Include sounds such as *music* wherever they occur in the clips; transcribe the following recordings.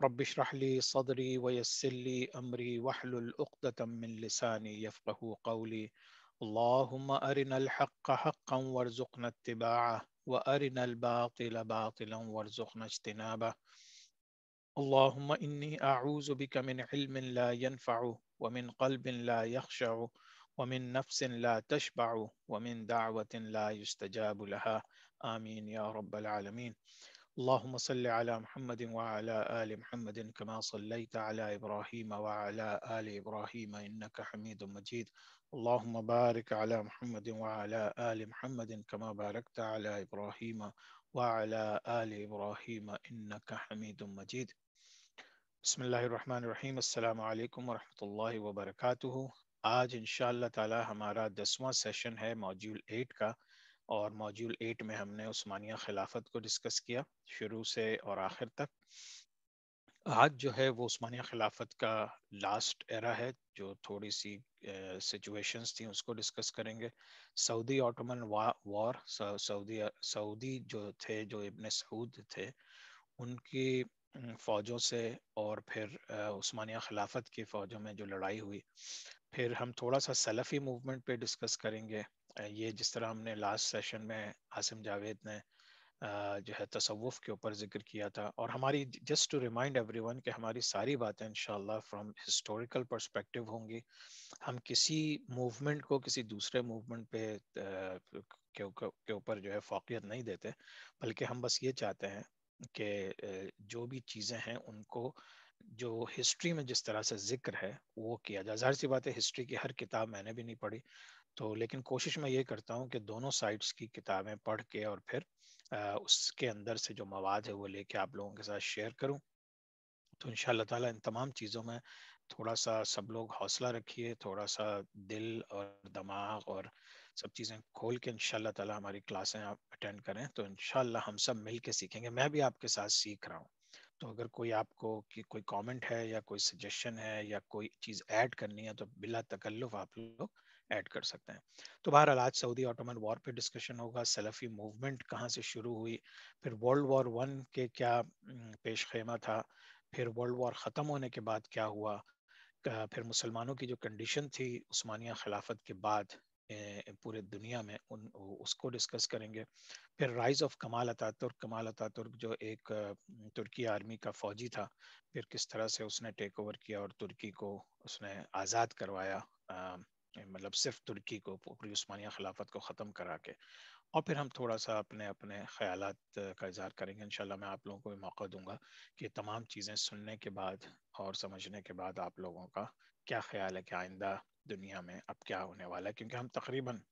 رب اشرح لي صدري ويسر لي أمري واحلل عقدة من لساني يفقه قولي اللهم أرنا الحق حقا وارزقنا اتباعه وأرنا الباطل باطلا وارزقنا اجتنابه اللهم إني أعوذ بك من علم لا ينفع ومن قلب لا يخشع ومن نفس لا تشبع ومن دعوة لا يستجاب لها آمين يا رب العالمين اللهم صل على محمد وعلى ال محمد كما صليت على ابراهيم وعلى ال ابراهيم انك حميد مجيد اللهم بارك على محمد وعلى ال محمد كما باركت على ابراهيم وعلى ال ابراهيم انك حميد مجيد بسم الله الرحمن الرحيم السلام عليكم ورحمه الله وبركاته آج انشاءاللہ تعالی ہمارا دسواں سیشن ہے موجول ایٹ کا और module eight में हमने उस्मानिया खिलाफत को डिस्कस किया शुरू से और आखिर तक आज जो है वो उस्मानिया खिलाफत का लास्ट एरा है जो थोड़ी सी सिचुएशंस थी उसको डिस्कस करेंगे Saudi Ottoman war Saudi Saudi जो थे जो इब्ने सऊद थे उनकी फौजों से और फिर उस्मानिया खिलाफत की फौजों में जो लड़ाई हुई फिर हम थोड़ा सा सलफ़ी मूवमेंट पे डिस्कस करेंगे ये जिस तरह हमने लास्ट सेशन में आसिम जावेद ने जो है तसवुफ़ के ऊपर जिक्र किया था और हमारी जस्ट टू रिमाइंड एवरीवन कि हमारी सारी बातें इन फ्रॉम हिस्टोरिकल परस्पेक्टिव होंगी हम किसी मूवमेंट को किसी दूसरे मूवमेंट पे के ऊपर जो है फोकियत नहीं देते बल्कि हम बस ये चाहते हैं कि जो भी चीज़ें हैं उनको जो हिस्ट्री में जिस तरह से जिक्र है वो किया जाए जाहिर सी बात है हिस्ट्री की हर किताब मैंने भी नहीं पढ़ी तो लेकिन कोशिश मैं ये करता हूँ कि दोनों साइड्स की किताबें पढ़ के और फिर आ, उसके अंदर से जो मवाद है वो लेके आप लोगों के साथ शेयर करूँ तो इन ताला इन तमाम चीज़ों में थोड़ा सा सब लोग हौसला रखिए थोड़ा सा दिल और दिमाग और सब चीज़ें खोल के इन ताला हमारी क्लासें आप अटेंड करें तो इन हम सब मिल के सीखेंगे मैं भी आपके साथ सीख रहा हूँ तो अगर कोई आपको कि कोई कमेंट है या कोई सजेशन है या कोई चीज़ ऐड करनी है तो बिला तकल्लुफ आप लोग ऐड कर सकते हैं तो बहरहाल आज सऊदी ऑटोमन वॉर पे डिस्कशन होगा सलफ़ी मूवमेंट कहाँ से शुरू हुई फिर वर्ल्ड वॉर वन के क्या पेश खेमा था फिर वर्ल्ड वॉर ख़त्म होने के बाद क्या हुआ फिर मुसलमानों की जो कंडीशन थी उस्मानिया खिलाफत के बाद पूरे दुनिया में उन उसको डिस्कस करेंगे फिर rise of Kemal Ataturk Kemal Ataturk जो एक तुर्की आर्मी का फौजी था फिर किस तरह से उसने टेक ओवर किया और तुर्की को उसने आज़ाद करवाया मतलब सिर्फ तुर्की को पूरी उस्मानिया खिलाफत को ख़त्म करा के और फिर हम थोड़ा सा अपने अपने ख्याल का इजहार करेंगे इंशाल्लाह मैं आप लोगों को भी मौका दूंगा कि तमाम चीज़ें सुनने के बाद और समझने के बाद आप लोगों का क्या ख्याल है कि आइंदा दुनिया में अब क्या होने वाला है क्योंकि हम तकरीबन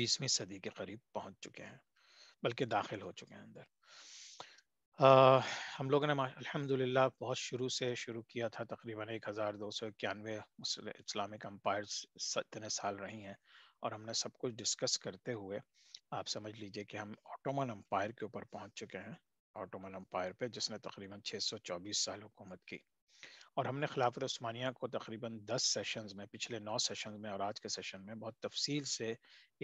बीसवीं सदी के करीब पहुंच चुके हैं बल्कि दाखिल हो चुके हैं अंदर हम लोगों ने अल्हम्दुलिल्लाह बहुत शुरू से शुरू किया था तकरीबन एक हज़ार दो सौ इक्यानवे इस्लामिक अम्पायर इतने साल रही हैं और हमने सब कुछ डिस्कस करते हुए आप समझ लीजिए कि हम ऑटोमन अम्पायर के ऊपर पहुंच चुके हैं ऑटोमन अम्पायर पे जिसने तकरीबन 624 साल हुकूमत की और हमने खिलाफत उस्मानिया को तकरीबन दस सेशंस में पिछले नौ सेशंस में और आज के सेशन में बहुत तफसील से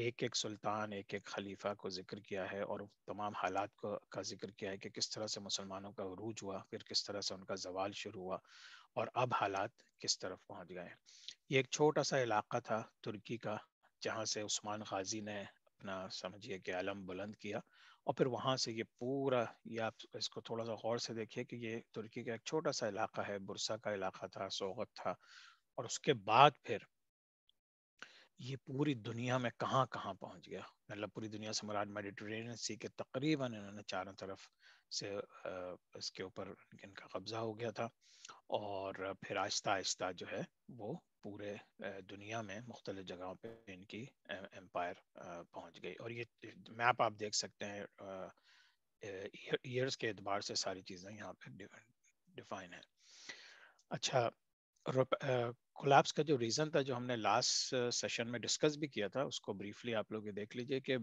एक एक सुल्तान एक एक खलीफा को जिक्र किया है और तमाम हालात को का जिक्र किया है कि किस तरह से मुसलमानों का अरूज हुआ फिर किस तरह से उनका जवाल शुरू हुआ और अब हालात किस तरफ पहुंच गए हैं ये एक छोटा सा इलाका था तुर्की का जहाँ से उस्मान गाजी ने अपना समझिए कि आलम बुलंद किया और फिर वहाँ से ये पूरा ये आप इसको थोड़ा सा गौर से देखिए कि ये तुर्की का एक छोटा सा इलाका है बुरसा का इलाका था सोगत था और उसके बाद फिर ये पूरी दुनिया में कहाँ कहाँ पहुँच गया मतलब पूरी दुनिया से मुराद मेडिटेरेनियन सी के तकरीबन इन्होंने चारों तरफ से इसके ऊपर इनका कब्जा हो गया था और फिर आहिस्ता आहिस्ता जो है वो पूरे दुनिया में मुख्तलि जगहों पे इनकी एम्पायर पहुंच गई और ये मैप आप देख सकते हैं ईयर्स के एतबार से सारी चीज़ें यहाँ पे डिफाइन है अच्छा कोलैप्स का जो रीज़न था जो हमने लास्ट सेशन में डिस्कस भी किया था उसको ब्रीफली आप लोग ये देख लीजिए कि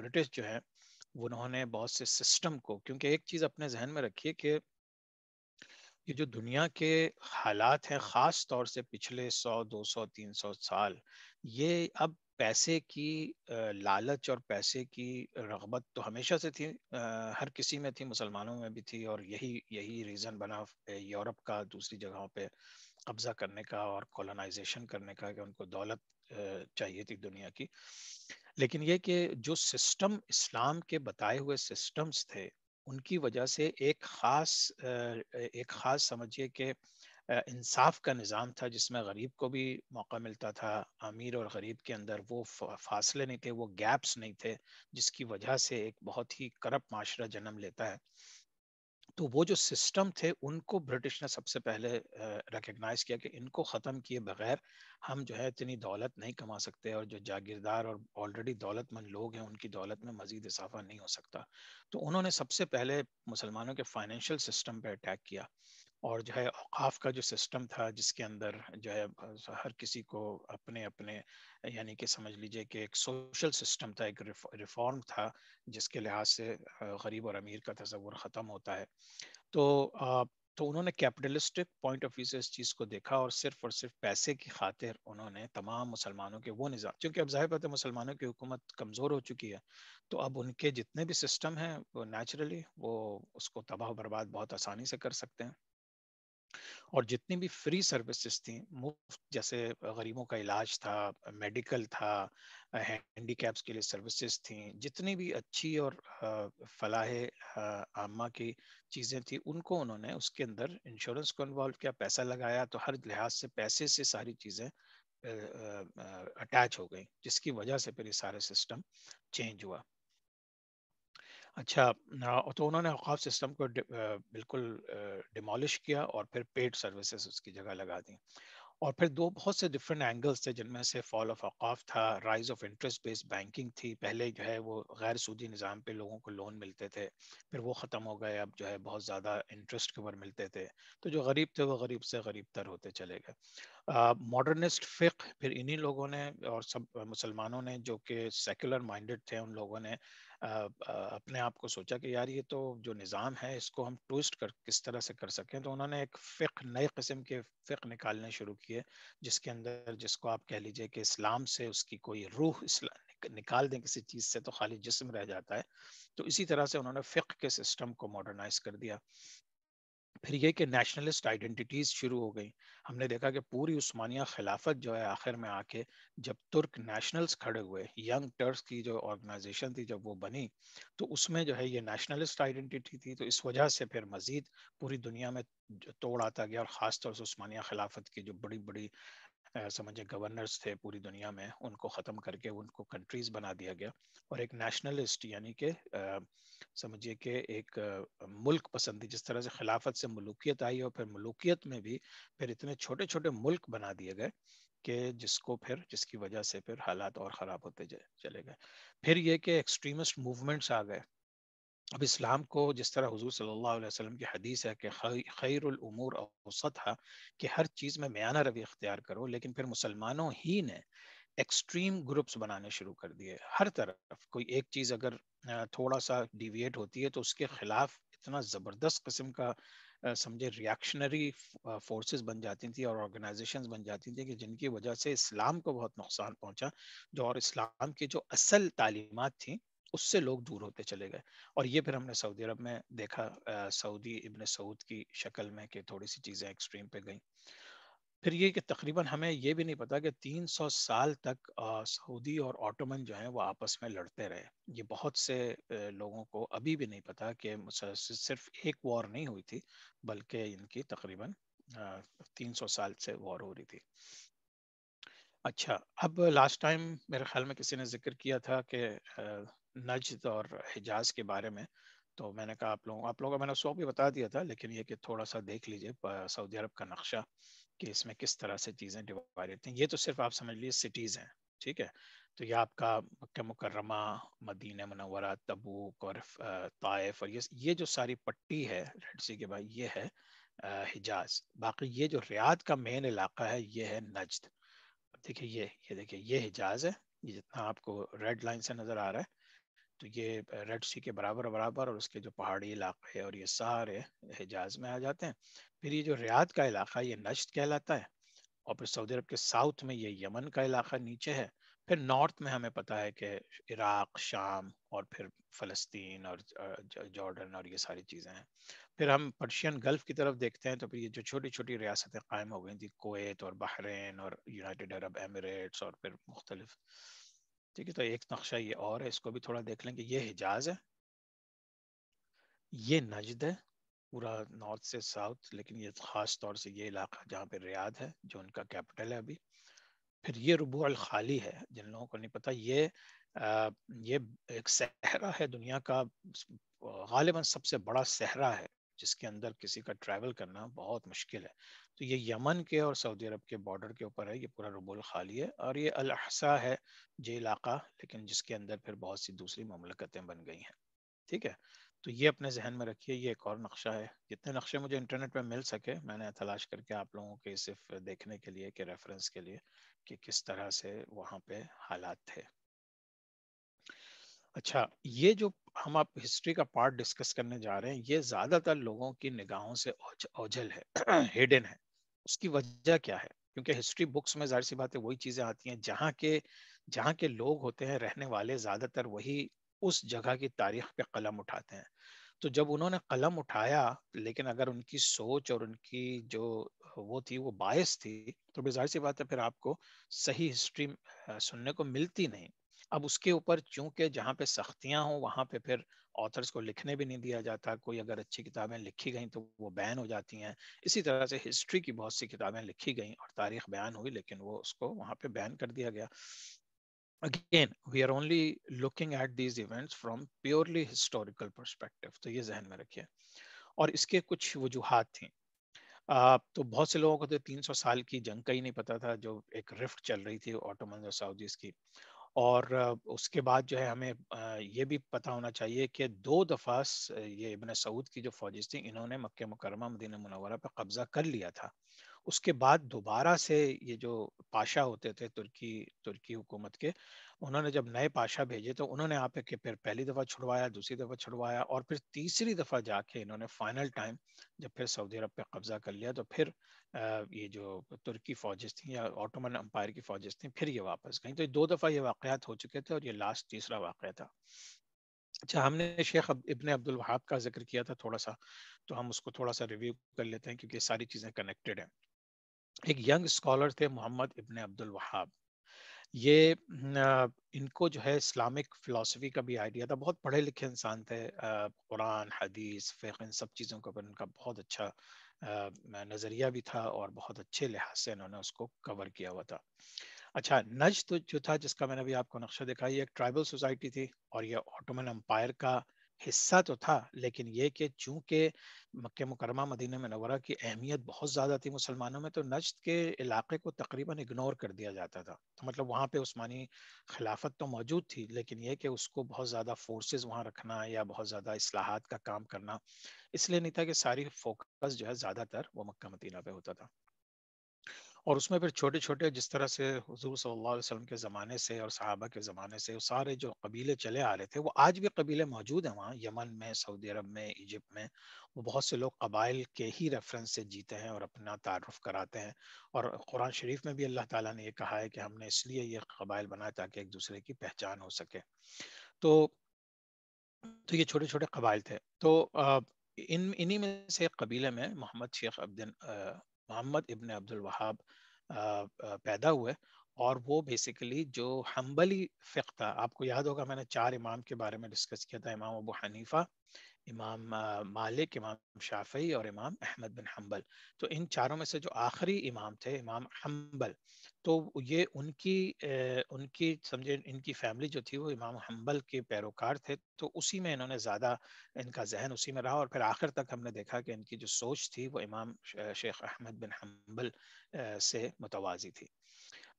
ब्रिटिश जो है उन्होंने बहुत से सिस्टम को क्योंकि एक चीज़ अपने जहन में रखिए कि ये जो दुनिया के हालात हैं ख़ास तौर से पिछले 100, 200, 300 साल ये अब पैसे की लालच और पैसे की रगबत तो हमेशा से थी हर किसी में थी मुसलमानों में भी थी और यही यही रीज़न बना यूरोप का दूसरी जगहों पे कब्ज़ा करने का और कॉलोनाइजेशन करने का कि उनको दौलत चाहिए थी दुनिया की लेकिन यह कि जो सिस्टम इस्लाम के बताए हुए सिस्टम्स थे उनकी वजह से एक ख़ास एक ख़ास समझिए कि इंसाफ का निज़ाम था जिसमें गरीब को भी मौका मिलता था अमीर और गरीब के अंदर वो फासले नहीं थे वो गैप्स नहीं थे जिसकी वजह से एक बहुत ही करप माशरा जन्म लेता है तो वो जो सिस्टम थे उनको ब्रिटिश ने सबसे पहले रिकग्नाइज किया कि इनको ख़त्म किए बगैर हम जो है इतनी दौलत नहीं कमा सकते और जो जागीरदार और ऑलरेडी दौलतमंद लोग हैं उनकी दौलत में मजीद इजाफा नहीं हो सकता तो उन्होंने सबसे पहले मुसलमानों के फाइनेंशियल सिस्टम पर अटैक किया और जो है अवकाफ का जो सिस्टम था जिसके अंदर जो है हर किसी को अपने अपने यानी कि समझ लीजिए कि एक सोशल सिस्टम था एक रिफॉर्म था जिसके लिहाज से गरीब और अमीर का तस्वुर ख़त्म होता है तो तो उन्होंने कैपिटलिस्टिक पॉइंट ऑफ व्यू से इस चीज़ को देखा और सिर्फ और सिर्फ पैसे की खातिर उन्होंने तमाम मुसलमानों के वो निज़ाम क्योंकि अब जाहिर बात है मुसलमानों की हुकूमत कमज़ोर हो चुकी है तो अब उनके जितने भी सिस्टम हैं वो नेचुरली वो उसको तबाह बर्बाद बहुत आसानी से कर सकते हैं और जितनी भी फ्री सर्विसेज थी मुफ्त जैसे गरीबों का इलाज था मेडिकल था हैंडीकैप्स के लिए सर्विसेज थी जितनी भी अच्छी और फलाह आमा की चीज़ें थी उनको उन्होंने उसके अंदर इंश्योरेंस को इन्वॉल्व किया पैसा लगाया तो हर लिहाज से पैसे से सारी चीज़ें अटैच हो गई जिसकी वजह से फिर ये सारा सिस्टम चेंज हुआ अच्छा तो उन्होंने अवकाफ सिस्टम को बिल्कुल डिमोलिश किया और फिर पेड सर्विसेज उसकी जगह लगा दी और फिर दो बहुत से डिफरेंट एंगल्स थे जिनमें से फॉल ऑफ अवकाफ था rise of interest based banking थी पहले जो है वो गैर सूदी निज़ाम पे लोगों को लोन मिलते थे फिर वो ख़त्म हो गए अब जो है बहुत ज़्यादा इंटरेस्ट के ऊपर मिलते थे तो जो गरीब थे वो गरीब से गरीब तर होते चले गए मॉडर्निस्ट फ़िक फिर इन्हीं लोगों ने और सब मुसलमानों ने जो कि सेकुलर माइंडेड थे उन लोगों ने अपने आप को सोचा कि यार ये तो जो निज़ाम है इसको हम ट्विस्ट कर किस तरह से कर सकें तो उन्होंने एक फ़िक नए किस्म के फ़िक निकालने शुरू किए जिसके अंदर जिसको आप कह लीजिए कि इस्लाम से उसकी कोई रूह निकाल दें किसी चीज़ से तो खाली जिसम रह जाता है तो इसी तरह से उन्होंने फ़िक के सिस्टम को मॉडर्नाइज कर दिया फिर ये कि नेशनलिस्ट आइडेंटिटीज शुरू हो गई हमने देखा कि पूरी उस्मानिया खिलाफत जो है आखिर में आके जब तुर्क नेशनल्स खड़े हुए यंग टर्स की जो ऑर्गेनाइजेशन थी जब वो बनी तो उसमें जो है ये नेशनलिस्ट आइडेंटिटी थी तो इस वजह से फिर मजीद पूरी दुनिया में तोड़ आता गया और ख़ास से उस्मानिया खिलाफत की जो बड़ी बड़ी समझे गवर्नर्स थे पूरी दुनिया में उनको ख़त्म करके उनको कंट्रीज बना दिया गया और एक नेशनलिस्ट यानी कि समझिए कि एक मुल्क पसंदी जिस तरह से खिलाफत से मलूकियत आई और फिर मलूकियत में भी फिर इतने छोटे छोटे मुल्क बना दिए गए कि जिसको फिर जिसकी वजह से फिर हालात और ख़राब होते चले गए फिर ये कि एक्सट्रीमिस्ट मूवमेंट्स आ गए अब इस्लाम को जिस तरह हजूर सल्लल्लाहु अलैहि वसल्लम की हदीस है कि खैरमूर है कि हर चीज़ में मियाना रवि इख्तियार करो लेकिन फिर मुसलमानों ही ने एक्सट्रीम ग्रुप्स बनाने शुरू कर दिए हर तरफ कोई एक चीज़ अगर थोड़ा सा डिविएट होती है तो उसके खिलाफ इतना ज़बरदस्त किस्म का समझे रिएक्शनरी फोर्सेस बन जाती थी और ऑर्गेनाइजेशंस बन जाती थी कि जिनकी वजह से इस्लाम को बहुत नुकसान पहुंचा जो और इस्लाम की जो असल तालीमत थी उससे लोग दूर होते चले गए और ये फिर हमने सऊदी अरब में देखा सऊदी इबन सऊद की शक्ल में कि थोड़ी सी चीज़ें एक्सट्रीम पे गई फिर ये कि तकरीबन हमें ये भी नहीं पता कि 300 साल तक सऊदी और ऑटोमन जो हैं वो आपस में लड़ते रहे ये बहुत से लोगों को अभी भी नहीं पता कि सिर्फ एक वॉर नहीं हुई थी बल्कि इनकी तकरीबन 300 साल से वॉर हो रही थी अच्छा अब लास्ट टाइम मेरे ख्याल में किसी ने जिक्र किया था कि नजद और हिजाज के बारे में तो मैंने कहा आप लोगों आप लोगों का मैंने सौ भी बता दिया था लेकिन ये कि थोड़ा सा देख लीजिए सऊदी अरब का नक्शा कि इसमें किस तरह से चीज़ें डिवाइडेड हैं ये तो सिर्फ आप समझ लीजिए सिटीज़ हैं ठीक है तो ये आपका मक्का मुकरमा मदीन मनवरा तबूक और ताइफ और ये ये जो सारी पट्टी है रेड सी के बाद ये है हिजाज बाकी ये जो रियाद का मेन इलाका है ये है नजद देखिए ये ये देखिए ये हिजाज है ये जितना आपको रेड लाइन से नज़र आ रहा है तो ये रेड सी के बराबर बराबर और उसके जो पहाड़ी इलाके और ये सारे हिजाज में आ जाते हैं फिर ये जो रियाद का इलाका ये नश्त कहलाता है और फिर सऊदी अरब के साउथ में ये यमन का इलाका नीचे है फिर नॉर्थ में हमें पता है कि इराक शाम और फिर फ़लस्तीन और जॉर्डन और ये सारी चीज़ें हैं फिर हम पर्शियन गल्फ की तरफ देखते हैं तो फिर ये जो छोटी छोटी रियासतें कायम हो गई थी कोत और बहरीन और यूनाइटेड अरब एमरेट्स और फिर मुख्तलिफ ठीक है तो एक नक्शा ये और है इसको भी थोड़ा देख लेंगे ये हिजाज है ये नजद है पूरा नॉर्थ से साउथ लेकिन ये ख़ास तौर से ये इलाका जहाँ पे रियाद है जो उनका कैपिटल है अभी फिर ये रबू अल खाली है जिन लोगों को नहीं पता ये आ, ये एक सहरा है दुनिया का गालिबा सबसे बड़ा सहरा है जिसके अंदर किसी का ट्रैवल करना बहुत मुश्किल है तो ये यमन के और सऊदी अरब के बॉर्डर के ऊपर है ये पूरा रबुल खाली है और ये अलहसा है जे इलाका लेकिन जिसके अंदर फिर बहुत सी दूसरी ममलकतें बन गई हैं ठीक है तो ये अपने जहन में रखिए ये एक और नक्शा है जितने नक्शे मुझे इंटरनेट पर मिल सके मैंने तलाश करके आप लोगों के सिर्फ देखने के लिए के रेफरेंस के लिए कि किस तरह से वहाँ पे हालात थे अच्छा ये जो हम आप हिस्ट्री का पार्ट डिस्कस करने जा रहे हैं ये ज्यादातर लोगों की निगाहों से ओझल है हिडन *clears throat* है उसकी वजह क्या है क्योंकि हिस्ट्री बुक्स में जाहिर सी बात है वही चीजें आती हैं जहाँ के जहाँ के लोग होते हैं रहने वाले ज्यादातर वही उस जगह की तारीख पे कलम उठाते हैं तो जब उन्होंने कलम उठाया लेकिन अगर उनकी सोच और उनकी जो वो थी वो बायस थी तो जाहिर सी बात है फिर आपको सही हिस्ट्री सुनने को मिलती नहीं अब उसके ऊपर चूंकि जहाँ पे सख्तियां हों वहाँ पे फिर ऑथर्स को लिखने भी नहीं दिया जाता कोई अगर अच्छी किताबें लिखी गई तो वो बैन हो जाती हैं इसी तरह से हिस्ट्री की बहुत सी किताबें लिखी गई और तारीख बयान हुई लेकिन वो उसको वहाँ पे बैन कर दिया गया again we are only looking at these events from purely historical perspective तो ये जहन में रखिए और इसके कुछ वजूहत थी आ, तो बहुत से लोगों को तो 300 साल की जंग का ही नहीं पता था जो एक रिफ्ट चल रही थी ऑटोमन और साउदीज की और उसके बाद जो है हमें ये भी पता होना चाहिए कि दो दफ़ा ये इबन सऊद की जो फौज थी इन्होंने मक् मुकरमा मदीन मनवरा पर कब्ज़ा कर लिया था उसके बाद दोबारा से ये जो पाशा होते थे तुर्की तुर्की हुकूमत के उन्होंने जब नए पाशा भेजे तो उन्होंने यहाँ पे फिर पहली दफा छुड़वाया दूसरी दफा छुड़वाया और फिर तीसरी दफा जाके इन्होंने फाइनल टाइम जब फिर सऊदी अरब पे कब्जा कर लिया तो फिर ये जो तुर्की फौजें थी या ऑटोमन अम्पायर की फौजें थी फिर ये वापस गई तो ये दो दफा ये वाकयात हो चुके थे और ये लास्ट तीसरा वाक़ था अच्छा हमने शेख इबन अब्दुल वहाब का जिक्र किया था थोड़ा सा तो हम उसको थोड़ा सा रिव्यू कर लेते हैं क्योंकि सारी चीज़ें कनेक्टेड हैं एक यंग स्कॉलर थे मोहम्मद इबन अब्दुल वहाब ये इनको जो है इस्लामिक फ़िलासफ़ी का भी आइडिया था बहुत पढ़े लिखे इंसान थे कुरान हदीस फ़िक इन सब चीज़ों के ऊपर इनका बहुत अच्छा नज़रिया भी था और बहुत अच्छे लिहाज से इन्होंने उसको कवर किया हुआ था अच्छा नज तो जो था जिसका मैंने अभी आपको नक्शा दिखाई एक ट्राइबल सोसाइटी थी और यह ऑटोमन अम्पायर का हिस्सा तो था लेकिन ये कि चूंकि मक्के मुकरमा मदीना मनवरा की अहमियत बहुत ज़्यादा थी मुसलमानों में तो नजद के इलाके को तकरीबन इग्नोर कर दिया जाता था तो मतलब वहाँ पे उस्मानी खिलाफत तो मौजूद थी लेकिन यह कि उसको बहुत ज़्यादा फोर्सेस वहाँ रखना या बहुत ज़्यादा असलाहत का काम करना इसलिए नहीं था कि सारी फोकस जो है ज़्यादातर वो मक्का मदीना पे होता था और उसमें फिर छोटे छोटे जिस तरह से हजूर सल्ला अलैहि के ज़माने से और सहाबा के ज़माने से सारे जो कबीले चले आ रहे थे वो आज भी कबीले मौजूद हैं वहाँ यमन में सऊदी अरब में इजिप्ट में वो बहुत से लोग कबाइल के ही रेफरेंस से जीते हैं और अपना तारफ़ कराते हैं और कुरान शरीफ में भी अल्लाह ताला ने ये कहा है कि हमने इसलिए ये कबाइल बनाए ताकि एक दूसरे की पहचान हो सके तो तो ये छोटे छोटे कबाइल थे तो इन इन्हीं में से एक कबीले में मोहम्मद शेख अब्दिन मोहम्मद इबन अब्दुल वहाब पैदा हुए और वो बेसिकली जो हम्बली फ़िक था आपको याद होगा मैंने चार इमाम के बारे में डिस्कस किया था इमाम अबू हनीफा इमाम मालिक इमाम शाफी और इमाम अहमद बिन हम्बल तो इन चारों में से जो आखिरी इमाम थे इमाम हम्बल तो ये उनकी उनकी समझे इनकी फैमिली जो थी वो इमाम हम्बल के पैरोकार थे तो उसी में इन्होंने ज़्यादा इनका जहन उसी में रहा और फिर आखिर तक हमने देखा कि इनकी जो सोच थी वो इमाम शेख अहमद बिन हम्बल से मुतवाजी थी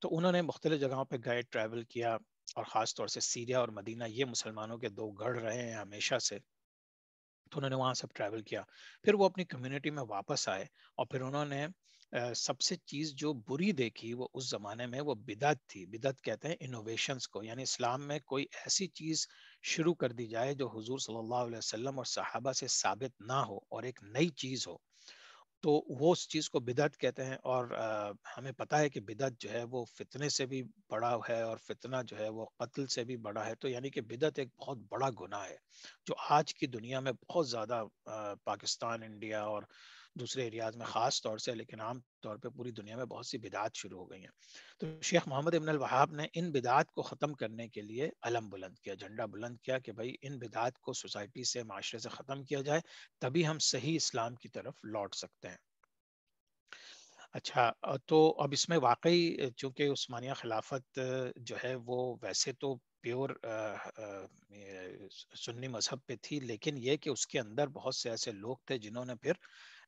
तो उन्होंने मुख्तलि जगहों पर गए ट्रैवल किया और ख़ास तौर से सीरिया और मदीना ये मुसलमानों के दो गढ़ रहे हैं हमेशा से तो उन्होंने वहाँ सब ट्रैवल किया फिर वो अपनी कम्युनिटी में वापस आए और फिर उन्होंने सबसे चीज जो बुरी देखी वो उस जमाने में वो बिदत थी बिदत कहते हैं इनोवेशंस को यानी इस्लाम में कोई ऐसी चीज शुरू कर दी जाए जो हुजूर सल्लल्लाहु अलैहि वसल्लम और सहाबा से साबित ना हो और एक नई चीज हो तो वो उस चीज़ को बिदत कहते हैं और आ, हमें पता है कि बिदत जो है वो फितने से भी बड़ा है और फितना जो है वो कत्ल से भी बड़ा है तो यानी कि बिदत एक बहुत बड़ा गुना है जो आज की दुनिया में बहुत ज़्यादा पाकिस्तान इंडिया और दूसरे एरियाज में ख़ास तौर से लेकिन आम तौर पे पूरी दुनिया में बहुत सी बिदात शुरू हो गई हैं तो शेख मोहम्मद इबन वहाब ने इन बिदात को ख़त्म करने के लिए अलम बुलंद किया झंडा बुलंद किया कि भाई इन बिदात को सोसाइटी से माशरे से ख़त्म किया जाए तभी हम सही इस्लाम की तरफ लौट सकते हैं अच्छा तो अब इसमें वाकई चूंकि उस्मानिया खिलाफत जो है वो वैसे तो प्योर सुन्नी मजहब पे थी लेकिन ये कि उसके अंदर बहुत से ऐसे लोग थे जिन्होंने फिर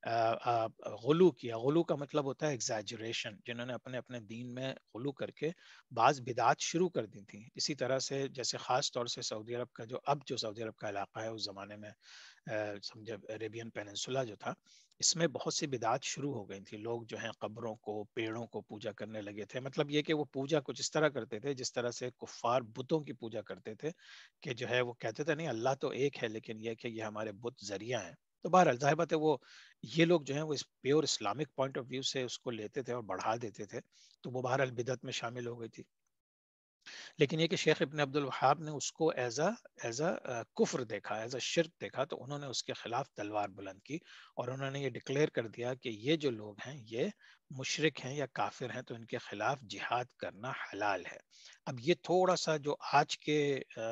गलू किया गलू का मतलब होता है एग्जैजरेशन जिन्होंने अपने अपने दीन में गलू करके बाज बिदात शुरू कर दी थी इसी तरह से जैसे ख़ास तौर से सऊदी अरब का जो अब जो सऊदी अरब का इलाका है उस ज़माने में समझे अरेबियन पेनसुला जो था इसमें बहुत सी बिदात शुरू हो गई थी लोग जो हैं कब्रों को पेड़ों को पूजा करने लगे थे मतलब ये कि वो पूजा कुछ इस तरह करते थे जिस तरह से कुफार बुतों की पूजा करते थे कि जो है वो कहते थे तो नहीं अल्लाह तो एक है लेकिन यह कि ये हमारे बुत जरिया हैं तो बहरहाल जाहिर बात है वो ये लोग जो है वो इस pure Islamic point of view से उसको लेते थे और बढ़ा देते थे तो वो बहरहाल बिदत में शामिल हो गई थी लेकिन ये कि शेख इबन अब्दुल वहाब ने उसको एज अ एज अ कुफ्र देखा एज अ शिरक देखा तो उन्होंने उसके खिलाफ तलवार बुलंद की और उन्होंने ये डिक्लेयर कर दिया कि ये जो लोग हैं ये मुशरक हैं या काफिर हैं तो इनके खिलाफ जिहाद करना हलाल है अब ये थोड़ा सा जो आज के आ,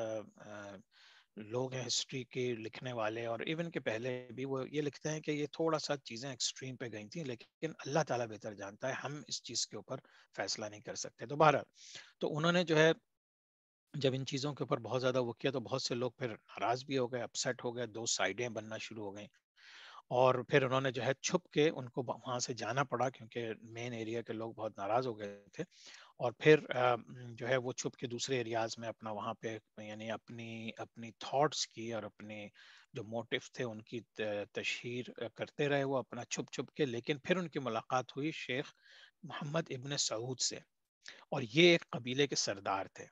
आ, लोग हैं हिस्ट्री के लिखने वाले और इवन के पहले भी वो ये लिखते हैं कि ये थोड़ा सा चीज़ें एक्सट्रीम पे गई थी लेकिन अल्लाह ताला बेहतर जानता है हम इस चीज़ के ऊपर फैसला नहीं कर सकते तो बहरहाल तो उन्होंने जो है जब इन चीज़ों के ऊपर बहुत ज़्यादा वो किया तो बहुत से लोग फिर नाराज़ भी हो गए अपसेट हो गए दो साइडें बनना शुरू हो गई और फिर उन्होंने जो है छुप के उनको वहाँ से जाना पड़ा क्योंकि मेन एरिया के लोग बहुत नाराज हो गए थे और फिर जो है वो छुप के दूसरे एरियाज में अपना वहाँ पे यानी अपनी अपनी थॉट्स की और अपने जो मोटिव थे उनकी तशहर करते रहे वो अपना छुप छुप के लेकिन फिर उनकी मुलाकात हुई शेख मोहम्मद इबन सऊद से और ये एक कबीले के सरदार थे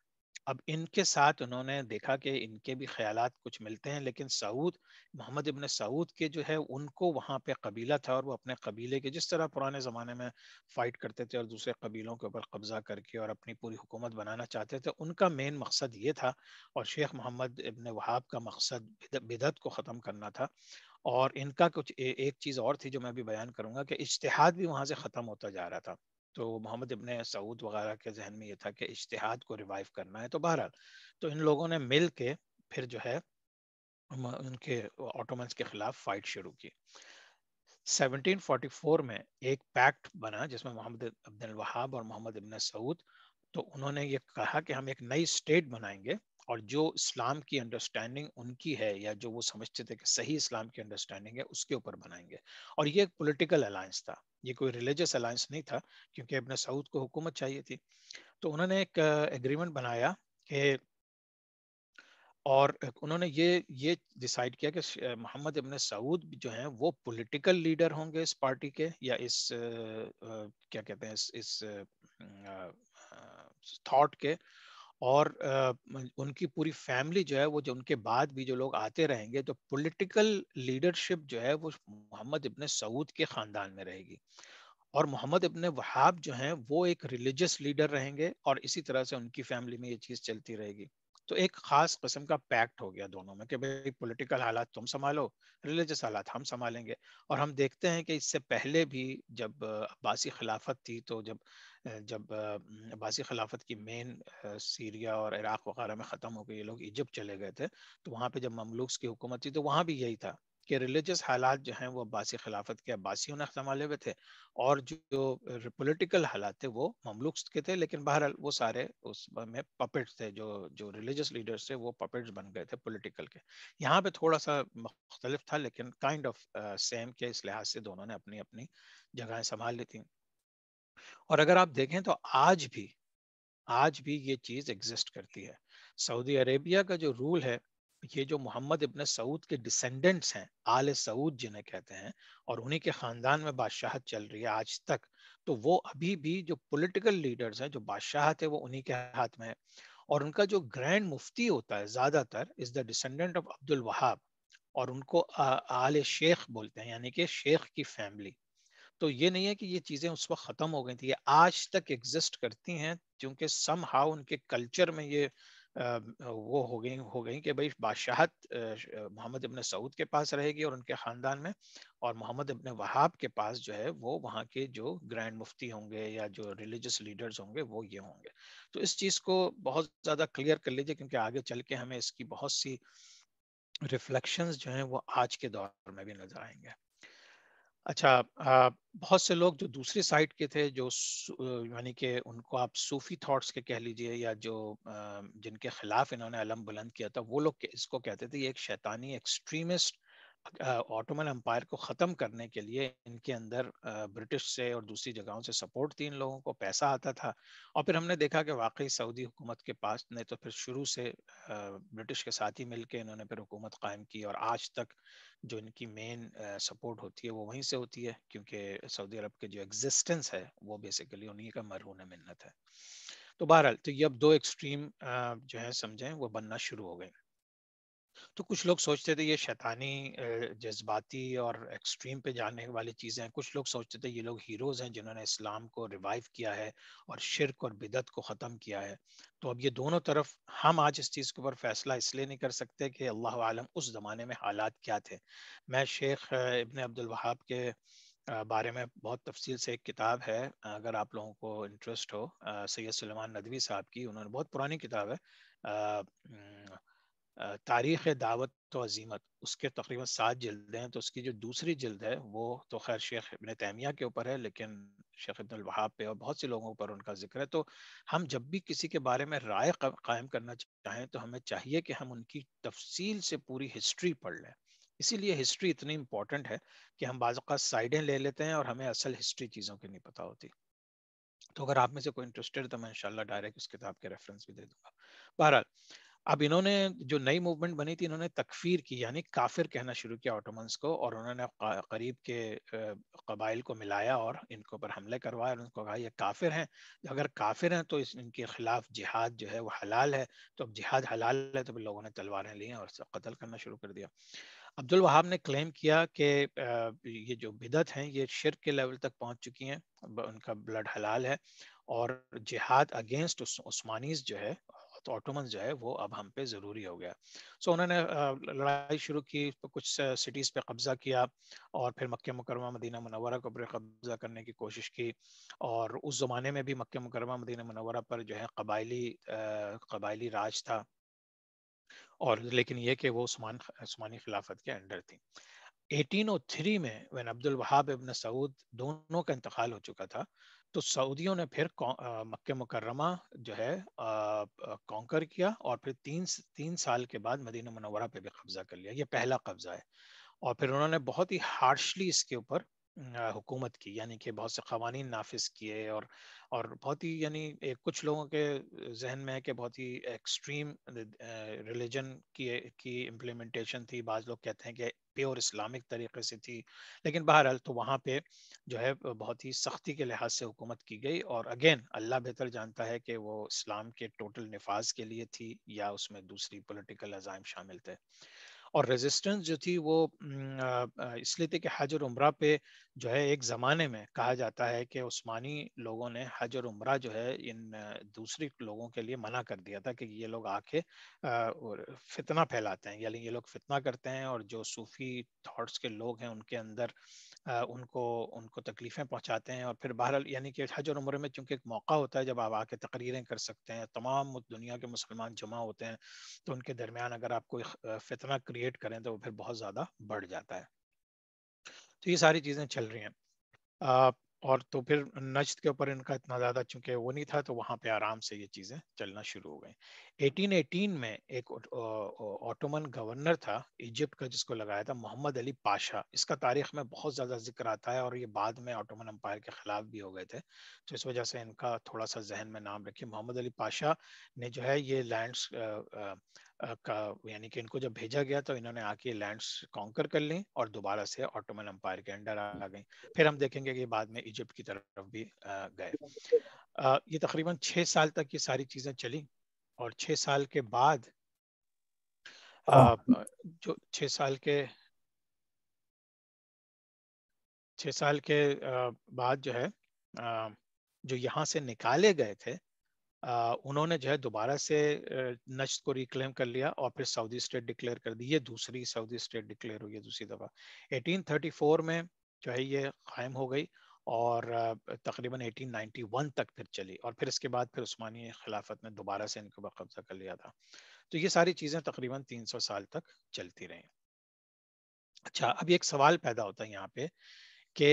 अब इनके साथ उन्होंने देखा कि इनके भी ख्याल कुछ मिलते हैं लेकिन सऊद मोहम्मद इबन सऊद के जो है उनको वहाँ पे कबीला था और वो अपने कबीले के जिस तरह पुराने ज़माने में फ़ाइट करते थे और दूसरे कबीलों के ऊपर कब्ज़ा करके और अपनी पूरी हुकूमत बनाना चाहते थे उनका मेन मकसद ये था और शेख मोहम्मद इबन वहाब का मकसद बिदत को ख़त्म करना था और इनका कुछ ए, एक चीज़ और थी जो मैं भी बयान करूँगा कि इश्तहाद भी वहाँ से ख़त्म होता जा रहा था तो मोहम्मद इबन सऊद वगैरह के जहन में ये था कि इश्तहाद को रिवाइव करना है तो बहरहाल तो इन लोगों ने मिल के फिर जो है उनके ऑटोमन्स के खिलाफ फाइट शुरू की 1744 में एक पैक्ट बना जिसमें मोहम्मद अब्दुल वहाब और मोहम्मद इबन सऊद तो उन्होंने ये कहा कि हम एक नई स्टेट बनाएंगे और जो इस्लाम की अंडरस्टैंडिंग उनकी है या जो वो समझते थे कि सही इस्लाम की अंडरस्टैंडिंग है उसके ऊपर बनाएंगे और ये एक पोलिटिकल अलायंस था ये कोई रिलीजियस अलायंस नहीं था क्योंकि अपने सऊद को हुकूमत चाहिए थी तो उन्होंने एक एग्रीमेंट बनाया कि और उन्होंने ये ये डिसाइड किया कि मोहम्मद इबन सऊद जो हैं वो पॉलिटिकल लीडर होंगे इस पार्टी के या इस क्या कहते हैं इस इस थॉट के और उनकी पूरी फैमिली जो है वो जो उनके बाद भी जो लोग आते रहेंगे तो पॉलिटिकल लीडरशिप जो है वो मोहम्मद इबन सऊद के ख़ानदान में रहेगी और मोहम्मद इब्न वहाब जो हैं वो एक रिलीजियस लीडर रहेंगे और इसी तरह से उनकी फैमिली में ये चीज़ चलती रहेगी तो एक खास किस्म का पैक्ट हो गया दोनों में कि भाई पॉलिटिकल हालात तुम संभालो रिलीजियस हालात हम संभालेंगे और हम देखते हैं कि इससे पहले भी जब अब्बासी खिलाफत थी तो जब जब अब्बासी खिलाफत की मेन सीरिया और इराक वगैरह में ख़त्म हो गई ये लोग इजिप्ट चले गए थे तो वहाँ पे जब ममलूक की हुकूमत थी तो वहाँ भी यही था कि रिलीजियस हालात जो हैं वो अब्बासी खिलाफत के अब्बासियों ने संभाले हुए थे और जो पॉलिटिकल हालात थे वो ममलुक्स के थे लेकिन बहरहाल वो सारे उस में पपेट्स थे जो जो रिलीजियस लीडर्स थे वो पपेट्स बन गए थे पॉलिटिकल के यहाँ पे थोड़ा सा मुख्तलिफ था लेकिन काइंड ऑफ सेम के इस लिहाज से दोनों ने अपनी अपनी जगहें संभाल ली थी और अगर आप देखें तो आज भी आज भी ये चीज़ एग्जिस्ट करती है सऊदी अरेबिया का जो रूल है ये जो मोहम्मद इबन सऊद के डिसेंडेंट्स हैं आल सऊद जिन्हें कहते हैं और उन्हीं के ख़ानदान में बादशाहत चल रही है आज तक तो वो अभी भी जो पॉलिटिकल लीडर्स हैं जो बादशाहत है वो उन्हीं के हाथ में है और उनका जो ग्रैंड मुफ्ती होता है ज़्यादातर is the descendant of Abdul Wahhab और उनको आल शेख बोलते हैं यानी कि शेख की फैमिली तो ये नहीं है कि ये चीज़ें उस वक्त ख़त्म हो गई थी ये आज तक एग्जिस्ट करती हैं क्योंकि सम हाउ उनके कल्चर में ये वो हो गई हो गई कि भाई बादशाहत मोहम्मद इबन सऊद के पास रहेगी और उनके ख़ानदान में और मोहम्मद इबन वहाब के पास जो है वो वहाँ के जो ग्रैंड मुफ्ती होंगे या जो रिलीजियस लीडर्स होंगे वो ये होंगे तो इस चीज़ को बहुत ज़्यादा क्लियर कर लीजिए क्योंकि आगे चल के हमें इसकी बहुत सी रिफ्लेक्शंस जो हैं वो आज के दौर में भी नजर आएंगे अच्छा आ, बहुत से लोग जो दूसरे साइड के थे जो यानी कि उनको आप सूफी थॉट्स के कह लीजिए या जो जिनके खिलाफ इन्होंने अलम बुलंद किया था वो लोग इसको कहते थे ये एक शैतानी एक्सट्रीमिस्ट ऑटोमन एम्पायर को ख़त्म करने के लिए इनके अंदर ब्रिटिश से और दूसरी जगहों से सपोर्ट थी इन लोगों को पैसा आता था और फिर हमने देखा कि वाकई सऊदी हुकूमत के पास ने तो फिर शुरू से ब्रिटिश के साथ ही मिलकर इन्होंने फिर हुकूमत कायम की और आज तक जो इनकी मेन सपोर्ट होती है वो वहीं से होती है क्योंकि सऊदी अरब के जो एग्जिस्टेंस है वो बेसिकली उन्हीं का मरहून मिन्नत है तो बहरहाल तो ये अब दो एक्सट्रीम जो है समझें वो बनना शुरू हो गए तो कुछ लोग सोचते थे ये शैतानी जज्बाती और एक्सट्रीम पे जाने वाली चीज़ें हैं कुछ लोग सोचते थे ये लोग हीरोज़ हैं जिन्होंने इस्लाम को रिवाइव किया है और शिरक और बिदत को ख़त्म किया है तो अब ये दोनों तरफ हम आज इस चीज़ के ऊपर फैसला इसलिए नहीं कर सकते कि अल्लाह आलम उस ज़माने में हालात क्या थे मैं शेख इबन अब्दुलवाहाब के बारे में बहुत तफसील से एक किताब है अगर आप लोगों को इंटरेस्ट हो सैयद सलमान नदवी साहब की उन्होंने बहुत पुरानी किताब है तारीख़ दावत तो अजीमत उसके तकरीबन सात जल्दें हैं तो उसकी जो दूसरी जल्द है वो तो खैर शेख इबन तैमिया के ऊपर है लेकिन शेख इबन पे और बहुत से लोगों पर उनका जिक्र है तो हम जब भी किसी के बारे में राय कायम करना चाहें तो हमें चाहिए कि हम उनकी तफसील से पूरी हिस्ट्री पढ़ लें इसीलिए हिस्ट्री इतनी इम्पोर्टेंट है कि हम बाज़ा साइडें ले लेते हैं और हमें असल हिस्ट्री चीज़ों की नहीं पता होती तो अगर आप में से कोई इंटरेस्टेड तो मैं इंशाल्लाह डायरेक्ट उस किताब के रेफरेंस भी दे दूंगा बहरहाल अब इन्होंने जो नई मूवमेंट बनी थी इन्होंने तकफीर की यानी काफिर कहना शुरू किया ऑटोमन्स को और उन्होंने करीब के कबाइल को मिलाया और इनके ऊपर हमले करवाए और उनको कहा ये काफिर हैं अगर काफिर हैं तो इस इनके खिलाफ जिहाद जो है वो हलाल है तो अब जिहाद हलाल है तो लोगों ने तलवारें ली और कत्ल करना शुरू कर दिया अब्दुल वहाब ने क्लेम किया कि ये जो बिदत हैं ये शिर के लेवल तक पहुंच चुकी हैं उनका ब्लड हलाल है और जिहाद अगेंस्ट उस्मानीज जो है तो ऑटोमन जो है वो अब हम पे ज़रूरी हो गया सो so, उन्होंने लड़ाई शुरू की कुछ सिटीज़ पे कब्ज़ा किया और फिर मक्के मुकरमा मदीना मनवरा को कब्ज़ा करने की कोशिश की और उस ज़माने में भी मक्के मुकरमा मदीना मनवरा पर जो है कबायली कबायली राज था और लेकिन यह कि वो उस्मानी खिलाफत के अंडर थी 1803 में three Abdul Wahhab ibn Saud दोनों का इंतकाल हो चुका था तो सऊदियों ने फिर मक्के मुकर्रमा जो है कॉन्कर किया और फिर तीन तीन साल के बाद मदीना मनवरा पे भी कब्जा कर लिया ये पहला कब्जा है और फिर उन्होंने बहुत ही हार्शली इसके ऊपर हुकूमत की यानी कि बहुत से कवानी नाफिज किए और और बहुत ही यानी कुछ लोगों के जहन में है कि बहुत ही एक्सट्रीम रिलीजन की की इम्प्लीमेंटेशन थी बाज़ लोग कहते हैं कि प्योर इस्लामिक तरीके से थी लेकिन बहरहाल तो वहाँ पे जो है बहुत ही सख्ती के लिहाज से हुकूमत की गई और अगेन अल्लाह बेहतर जानता है कि वो इस्लाम के टोटल नफाज के लिए थी या उसमें दूसरी पोलिटिकल अजाइम शामिल थे और रेजिस्टेंस जो थी वो इसलिए थी कि हज और उम्र पे जो है एक ज़माने में कहा जाता है कि उस्मानी लोगों ने हज और उम्र जो है इन दूसरे लोगों के लिए मना कर दिया था कि ये लोग आके फितना फैलाते हैं यानी ये लोग फितना करते हैं और जो सूफी थॉट्स के लोग हैं उनके अंदर उनको उनको तकलीफ़ें पहुंचाते हैं और फिर बहरहाल यानी कि हज और उम्र में चूंकि एक मौका होता है जब आप आके तकरीरें कर सकते हैं तमाम दुनिया के मुसलमान जमा होते हैं तो उनके दरमियान अगर आप कोई फितना क्रिएट करें तो वो फिर बहुत ज़्यादा बढ़ जाता है तो ये सारी चीज़ें चल रही हैं और तो फिर नजद के ऊपर इनका इतना ज़्यादा चूंकि वो नहीं था तो वहां पे आराम से ये चीज़ें चलना शुरू हो गई 1818 में एक ऑटोमन गवर्नर था इजिप्ट का जिसको लगाया था मोहम्मद अली पाशा इसका तारीख में बहुत ज़्यादा जिक्र आता है और ये बाद में ऑटोमन अम्पायर के खिलाफ भी हो गए थे तो इस वजह से इनका थोड़ा सा जहन में नाम रखिए मोहम्मद अली पाशा ने जो है ये लैंड का यानी कि इनको जब भेजा गया तो इन्होंने आके लैंड्स कॉन्कर कर ली और दोबारा से ऑटोमन अम्पायर के अंडर आ हम्म। गई फिर हम देखेंगे कि बाद में इजिप्ट की तरफ भी गए हम्म, ये तकरीबन छः साल तक ये सारी चीज़ें चली और छः साल के बाद हाँ। जो छः साल के छः साल के बाद जो है जो यहाँ से निकाले गए थे उन्होंने जो है दोबारा से नश्त को रिक्लेम कर लिया और फिर सऊदी स्टेट डिक्लेयर कर दी ये दूसरी सऊदी स्टेट डिक्लेयर हुई है दूसरी दफ़ा 1834 में जो है ये कायम हो गई और तकरीबन 1891 तक फिर चली और फिर इसके बाद फिर उस्मानी खिलाफत ने दोबारा से इनको कब्जा कर लिया था तो ये सारी चीज़ें तकरीबन 300 साल तक चलती रहीं अच्छा अब एक सवाल पैदा होता है यहाँ पे कि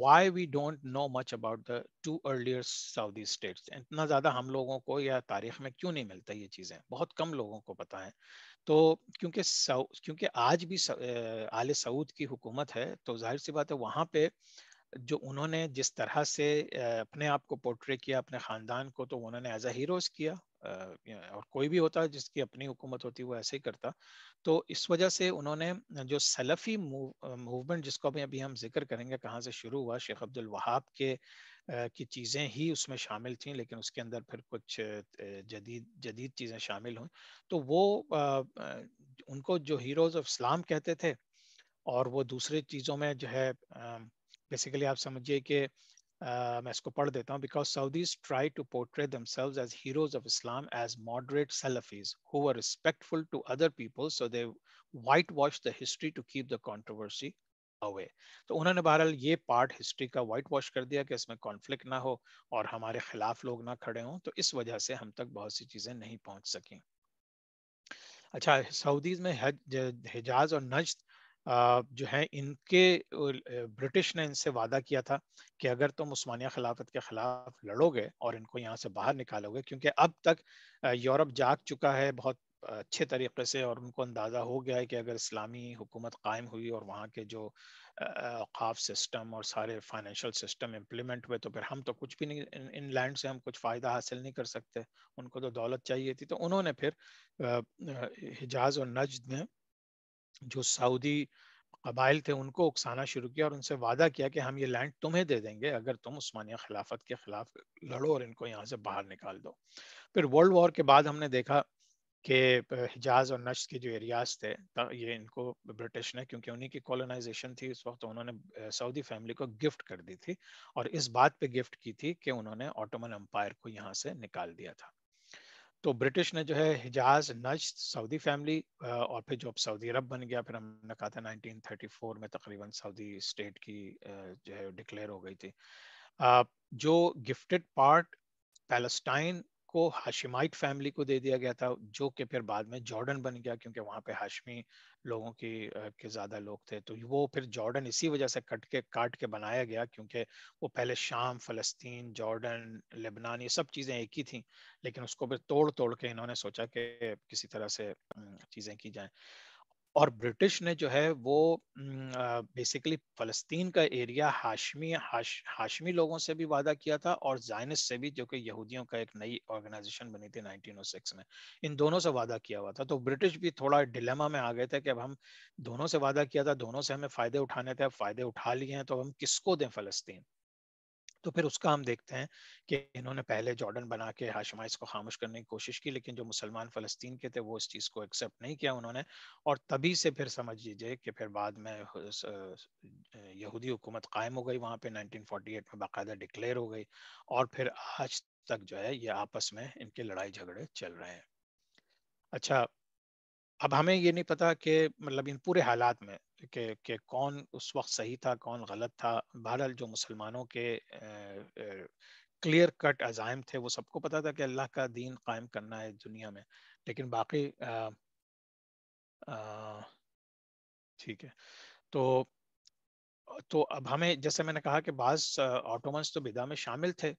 why we don't know much about the two earlier Saudi states इतना ज़्यादा हम लोगों को या तारीख में क्यों नहीं मिलता ये चीज़ें बहुत कम लोगों को पता है तो क्योंकि क्योंकि आज भी आल सऊद की हुकूमत है तो जाहिर सी बात है वहाँ पे जो उन्होंने जिस तरह से अपने आप को पोर्ट्रे किया अपने ख़ानदान को तो उन्होंने एज अ हीरोज़ किया और कोई भी होता जिसकी अपनी हुकूमत होती वो ऐसे ही करता तो इस वजह से उन्होंने जो सलफ़ी मूवमेंट जिसको अभी अभी हम जिक्र करेंगे कहाँ से शुरू हुआ शेख अब्दुल वहाब के की चीज़ें ही उसमें शामिल थीं लेकिन उसके अंदर फिर कुछ जदीद जदीद चीज़ें शामिल हुई तो वो उनको जो हीरोज़ ऑफ इस्लाम कहते थे और वो दूसरे चीज़ों में जो है बेसिकली आप समझिए कि Uh, मैं इसको पढ़ देता हूँ because Saudis try to portray themselves as heroes of Islam as moderate Salafis who are respectful to other people so they white wash the history to keep the controversy away तो उन्होंने बहरहाल ये part history का white wash कर दिया कि इसमें conflict ना हो और हमारे खिलाफ लोग ना खड़े हों तो इस वजह से हम तक बहुत सी चीज़ें नहीं पहुँच सकें अच्छा सऊदीज में हज हिजाज और नज जो है इनके ब्रिटिश ने इनसे वादा किया था कि अगर तुम उस्मानिया खिलाफत के खिलाफ लड़ोगे और इनको यहाँ से बाहर निकालोगे क्योंकि अब तक यूरोप जाग चुका है बहुत अच्छे तरीके से और उनको अंदाज़ा हो गया है कि अगर इस्लामी हुकूमत कायम हुई और वहाँ के जो खाफ सिस्टम और सारे फाइनेंशियल सिस्टम इम्प्लीमेंट हुए तो फिर हम तो कुछ भी नहीं इन लैंड से हम कुछ फ़ायदा हासिल नहीं कर सकते उनको तो दौलत चाहिए थी तो उन्होंने फिर हिजाज और नजद में जो सऊदी कबाइल थे उनको उकसाना शुरू किया और उनसे वादा किया कि हम ये लैंड तुम्हें दे देंगे अगर तुम उस्मानिया खिलाफत के खिलाफ लड़ो और इनको यहाँ से बाहर निकाल दो फिर वर्ल्ड वॉर के बाद हमने देखा कि हिजाज और नश्त के जो एरियाज थे ये इनको ब्रिटिश ने क्योंकि उन्हीं की कॉलोनाइजेशन थी उस वक्त उन्होंने सऊदी फैमिली को गिफ्ट कर दी थी और इस बात पे गिफ्ट की थी कि उन्होंने ऑटोमन अम्पायर को यहाँ से निकाल दिया था तो ब्रिटिश ने जो है हिजाज नज सऊदी फैमिली और फिर जो अब सऊदी अरब बन गया फिर हमने कहा था 1934 में तकरीबन सऊदी स्टेट की जो है डिक्लेयर हो गई थी जो गिफ्टेड पार्ट पैलेस्टाइन को हाशिमाइट फैमिली को दे दिया गया था जो कि फिर बाद में जॉर्डन बन गया क्योंकि वहाँ पे हाशमी लोगों की के ज़्यादा लोग थे तो वो फिर जॉर्डन इसी वजह से कट के काट के बनाया गया क्योंकि वो पहले शाम फलस्तीन जॉर्डन लेबनान ये सब चीज़ें एक ही थी लेकिन उसको फिर तोड़ तोड़ के इन्होंने सोचा कि किसी तरह से चीज़ें की जाए और ब्रिटिश ने जो है वो बेसिकली फलस्तीन का एरिया हाशमी हाश, हाशमी लोगों से भी वादा किया था और जाइनस से भी जो कि यहूदियों का एक नई ऑर्गेनाइजेशन बनी थी 1906 में इन दोनों से वादा किया हुआ था तो ब्रिटिश भी थोड़ा डिलेमा में आ गए थे कि अब हम दोनों से वादा किया था दोनों से हमें फ़ायदे उठाने थे अब फ़ायदे उठा लिए हैं तो अब हम किसको दें फलस्तीन तो फिर उसका हम देखते हैं कि इन्होंने पहले जॉर्डन बना के हाशमाइस को खामोश करने की कोशिश की लेकिन जो मुसलमान फ़लस्तीन के थे वो इस चीज़ को एक्सेप्ट नहीं किया उन्होंने और तभी से फिर समझ लीजिए कि फिर बाद में यहूदी हुकूमत कायम हो गई वहाँ पे 1948 में बाकायदा डिक्लेयर हो गई और फिर आज तक जो है ये आपस में इनके लड़ाई झगड़े चल रहे हैं अच्छा अब हमें ये नहीं पता कि मतलब इन पूरे हालात में कि कि कौन उस वक्त सही था कौन गलत था बहरहाल जो मुसलमानों के क्लियर कट अजायम थे वो सबको पता था कि अल्लाह का दीन कायम करना है दुनिया में लेकिन बाकी ठीक है तो तो अब हमें जैसे मैंने कहा कि बाज़ ऑटोम तो बिदा में शामिल थे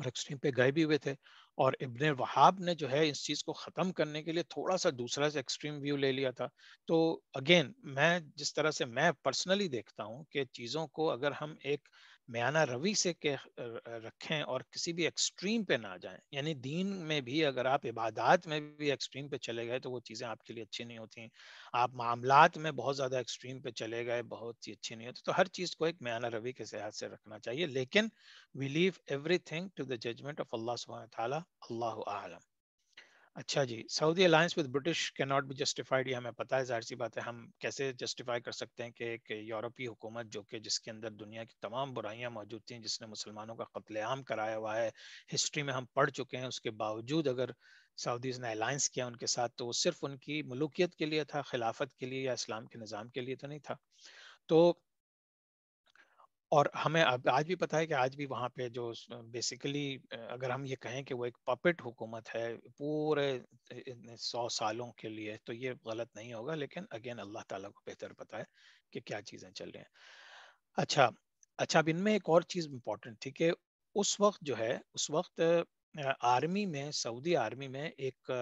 और एक्सट्रीम पे गए भी हुए थे और इब्ने वहाब ने जो है इस चीज़ को ख़त्म करने के लिए थोड़ा सा दूसरा से एक्सट्रीम व्यू ले लिया था तो अगेन मैं जिस तरह से मैं पर्सनली देखता हूँ कि चीज़ों को अगर हम एक म्याना रवि से के रखें और किसी भी एक्सट्रीम पे ना जाएं यानी दीन में भी अगर आप इबादत में भी एक्सट्रीम पे चले गए तो वो चीज़ें आपके लिए अच्छी नहीं होती आप मामलात में बहुत ज़्यादा एक्सट्रीम पे चले गए बहुत ही अच्छी नहीं होती तो हर चीज़ को एक म्याना रवि के सेहत से रखना चाहिए लेकिन we leave everything to the judgment of Allah सुबह तला अल्लाह आलम अच्छा जी Saudi alliance with British can not be justified ये हमें पता है जाहिर सी बात है हम कैसे जस्टिफाई कर सकते हैं कि एक यूरोपीय हुकूमत जो कि जिसके अंदर दुनिया की तमाम बुराइयां मौजूद थी जिसने मुसलमानों का कत्लेआम कराया हुआ है हिस्ट्री में हम पढ़ चुके हैं उसके बावजूद अगर सऊदीज़ ने अलायंस किया उनके साथ तो वो सिर्फ उनकी मलूकियत के लिए था खिलाफत के लिए या इस्लाम के निज़ाम के लिए तो नहीं था तो और हमें अब आज भी पता है कि आज भी वहाँ पे जो बेसिकली अगर हम ये कहें कि वो एक पपेट हुकूमत है पूरे सौ सालों के लिए तो ये गलत नहीं होगा लेकिन अगेन अल्लाह ताला को बेहतर पता है कि क्या चीज़ें चल रही हैं अच्छा अच्छा अब इनमें एक और चीज़ इम्पोर्टेंट थी कि उस वक्त जो है उस वक्त आर्मी में सऊदी आर्मी में एक